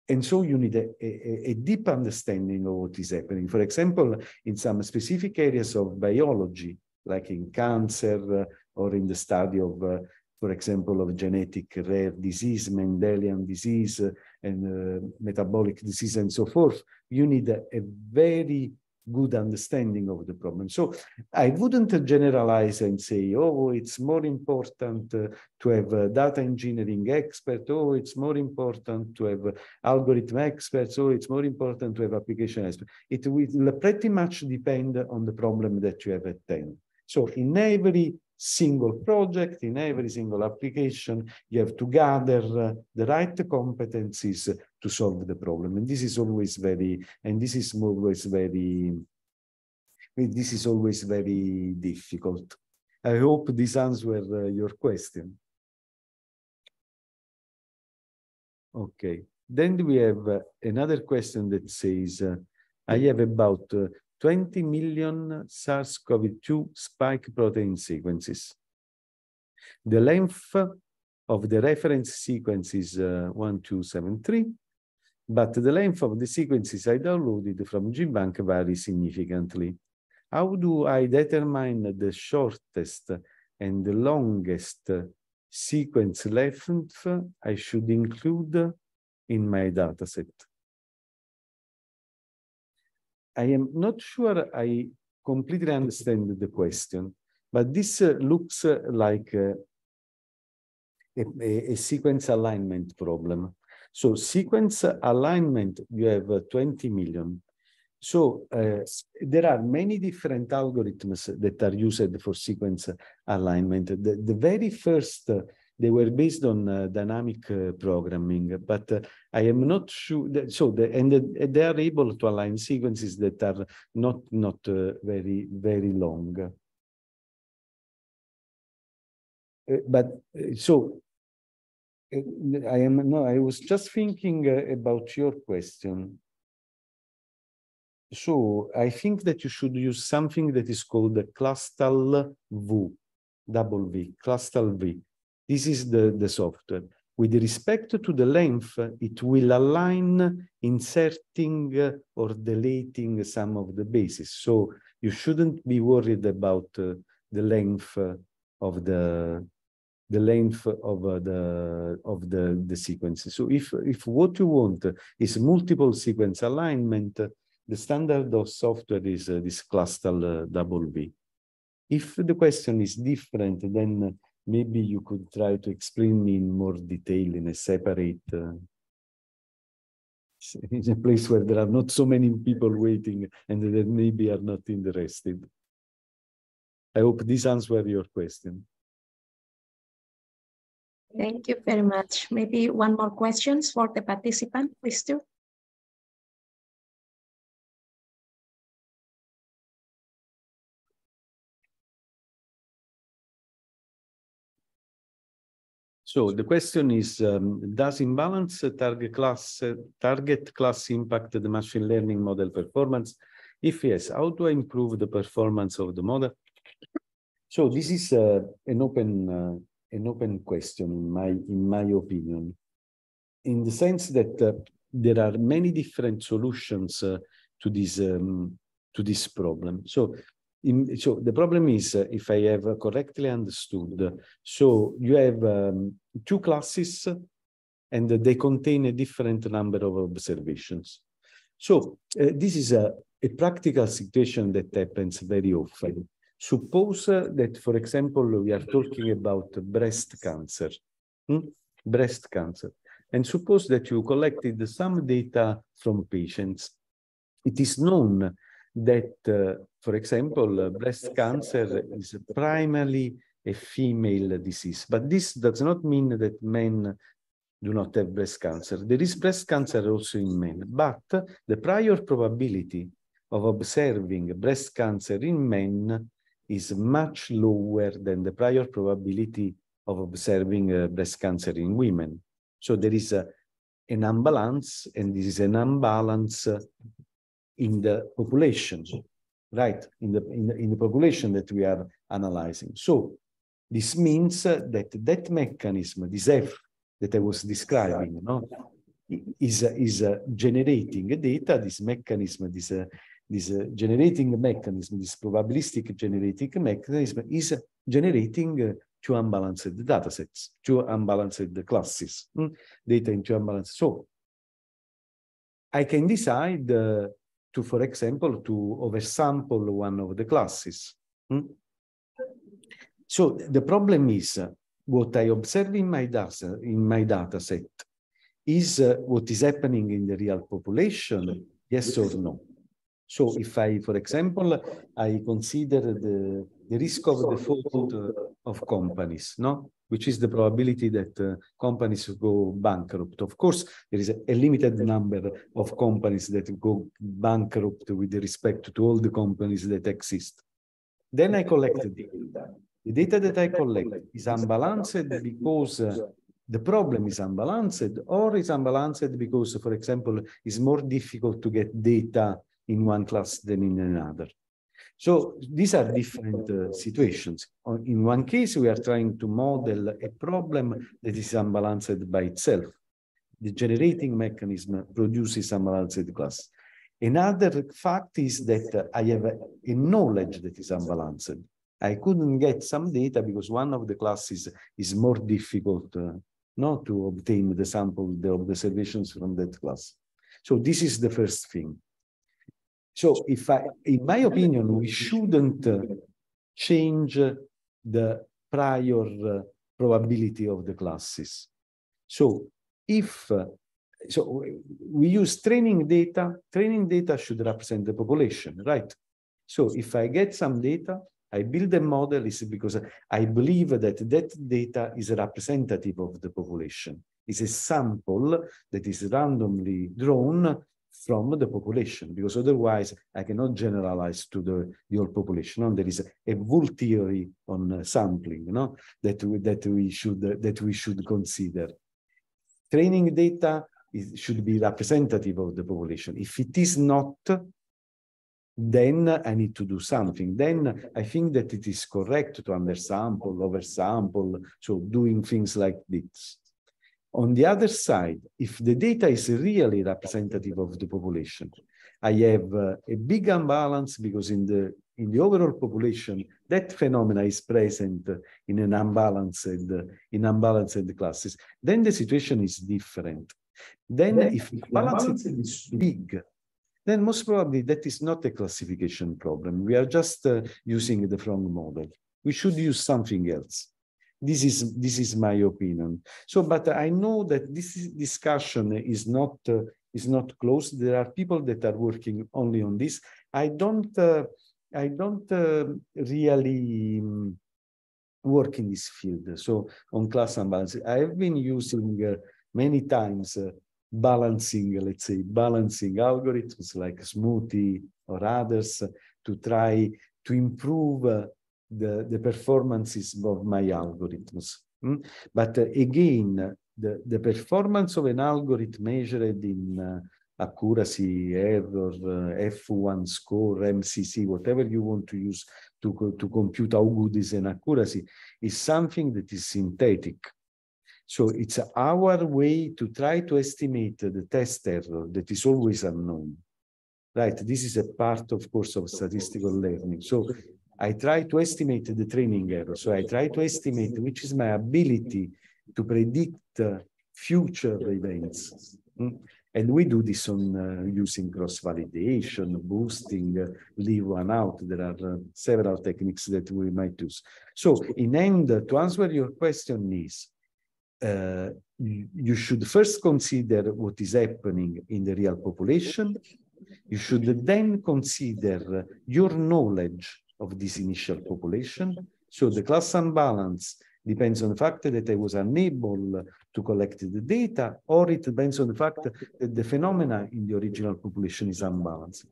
and so you need a, a, a, deep understanding of what is happening. For example, in some specific areas of biology, like in cancer uh, or in the study of, uh, for example, of genetic rare disease, Mendelian disease, uh, and uh, metabolic disease and so forth, you need a, a very good understanding of the problem. So I wouldn't generalize and say, oh, it's more important uh, to have a data engineering expert. Oh, it's more important to have algorithm experts. Oh, it's more important to have application experts. It will pretty much depend on the problem that you have at hand. So in every single project, in every single application, you have to gather uh, the right competencies to solve the problem. And this is always very, and this is always very, this is always very difficult. I hope this answers uh, your question. Okay, then we have uh, another question that says, uh, I have about uh, 20 million SARS-CoV-2 spike protein sequences. The length of the reference sequence is uh, 1273, but the length of the sequences I downloaded from GBank varies significantly. How do I determine the shortest and the longest sequence length I should include in my dataset? I am not sure I completely understand the question, but this uh, looks uh, like uh, a, a, sequence alignment problem. So sequence alignment, you have uh, 20 million. So uh, there are many different algorithms that are used for sequence alignment. The, the very first uh, they were based on uh, dynamic uh, programming, but uh, I am not sure. That, so, the, and the, they are able to align sequences that are not not uh, very very long. Uh, but uh, so, I am no. I was just thinking about your question. So I think that you should use something that is called the Clustal V, double V, Clustal V this is the, the software. With respect to the length, it will align inserting uh, or deleting some of the bases. So you shouldn't be worried about uh, the length uh, of the the length of uh, the of the the sequences. So if if what you want is multiple sequence alignment, the standard of software is uh, this cluster uh, double V. If the question is different, then maybe you could try to explain me in more detail in a separate uh, in a place where there are not so many people waiting and that maybe are not interested. I hope this answers your question. Thank you very much. Maybe one more questions for the participant, please do. So the question is, um, does imbalance target class, target class impact the machine learning model performance? If yes, how do I improve the performance of the model? So this is uh, an open uh, an open question in my in my opinion, in the sense that uh, there are many different solutions uh, to this um, to this problem. So in, so the problem is, uh, if I have correctly understood, so you have um, two classes and they contain a different number of observations. So uh, this is a, a, practical situation that happens very often. Suppose uh, that, for example, we are talking about breast cancer, hmm? breast cancer. And suppose that you collected some data from patients. It is known that, uh, for example, uh, breast cancer is primarily a female disease. But this does not mean that men do not have breast cancer. There is breast cancer also in men, but the prior probability of observing breast cancer in men is much lower than the prior probability of observing uh, breast cancer in women. So there is a, uh, an imbalance, and this is an imbalance in the populations, right? In the, in the, in the population that we are analyzing. So this means uh, that that mechanism, this F that I was describing, no, is, is uh, generating data, this mechanism, this, uh, this uh, generating mechanism, this probabilistic generating mechanism is generating uh, two unbalanced datasets, two unbalanced classes, mm? data in two unbalanced. So I can decide uh, to, for example, to oversample one of the classes. Hmm? So the problem is uh, what I observe in my data, in my data set is uh, what is happening in the real population, yes or no. So if I, for example, I consider the the risk of default of companies, no? which is the probability that uh, companies go bankrupt. Of course, there is a, a, limited number of companies that go bankrupt with respect to all the companies that exist. Then I collected the data. The data that I collect is unbalanced because uh, the problem is unbalanced or is unbalanced because, for example, it's more difficult to get data in one class than in another. So these are different uh, situations. Uh, in one case, we are trying to model a problem that is unbalanced by itself. The generating mechanism produces unbalanced class. Another fact is that uh, I have a knowledge that is unbalanced. I couldn't get some data because one of the classes is more difficult uh, not to obtain the sample of the observations from that class. So this is the first thing. So if I, in my opinion, we shouldn't change the prior probability of the classes. So if so we use training data, training data should represent the population, right? So if I get some data, I build a model is because I believe that that data is representative of the population. It's a sample that is randomly drawn from the population, because otherwise I cannot generalize to the, your whole population. No? There is a, a whole theory on uh, sampling no? that, we, that, we should, that we should consider. Training data is, should be representative of the population. If it is not, then I need to do something. Then I think that it is correct to undersample, oversample, so doing things like this. On the other side, if the data is really representative of the population, I have uh, a big imbalance because in the in the overall population, that phenomena is present in an unbalanced in unbalanced classes. Then the situation is different. Then, then if balance is big, then most probably that is not a classification problem. We are just uh, using the wrong model. We should use something else. This is, this is my opinion. So, but I know that this discussion is not, uh, is not closed. There are people that are working only on this. I don't, uh, I don't uh, really um, work in this field. So on class imbalance, I have been using uh, many times uh, balancing, let's say, balancing algorithms like Smoothie or others to try to improve uh, the, the performances of my algorithms. Mm? But uh, again, the, the performance of an algorithm measured in uh, accuracy, error, uh, F1 score, MCC, whatever you want to use to, to compute how good is an accuracy, is something that is synthetic. So it's our way to try to estimate the test error that is always unknown right? This is a part, of course, of statistical learning. So I try to estimate the training error. So I try to estimate which is my ability to predict uh, future events. Mm? And we do this on uh, using cross-validation, boosting, uh, leave one out. There are uh, several techniques that we might use. So in end, to answer your question is, uh, you should first consider what is happening in the real population. You should then consider your knowledge of this initial population. So the class unbalance depends on the fact that I was unable to collect the data, or it depends on the fact that the phenomena in the original population is unbalanced.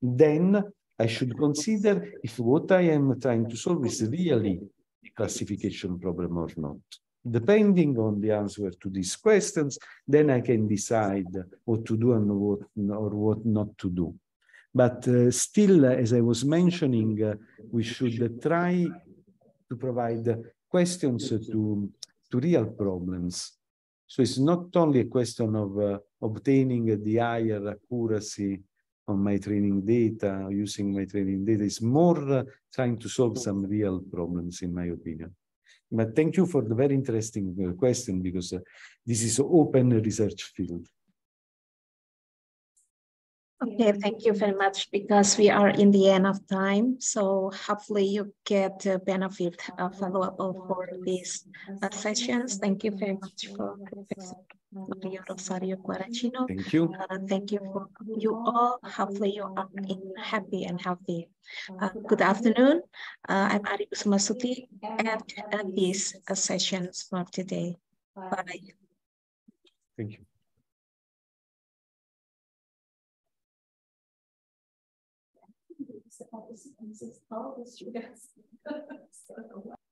Then I should consider if what I am trying to solve is really a classification problem or not. Depending on the answer to these questions, then I can decide what to do and what or what not to do. But uh, still, as I was mentioning, uh, we should try to provide questions to, to real problems. So it's not only a question of uh, obtaining the higher accuracy on my training data, using my training data. is more uh, trying to solve some real problems, in my opinion. But thank you for the very interesting uh, question because uh, this is open research field. Okay, thank you very much because we are in the end of time. So hopefully you get a benefit a uh, follow-up for these uh, sessions. Thank you very much for Maria Rosario Guaracino. Thank you. Uh, thank you for you all. Hopefully you are happy and healthy. Uh, good afternoon. Uh, I'm Ari Kusumasuti and these uh, sessions for today. Bye. Thank you. all the students. all the students. so, wow.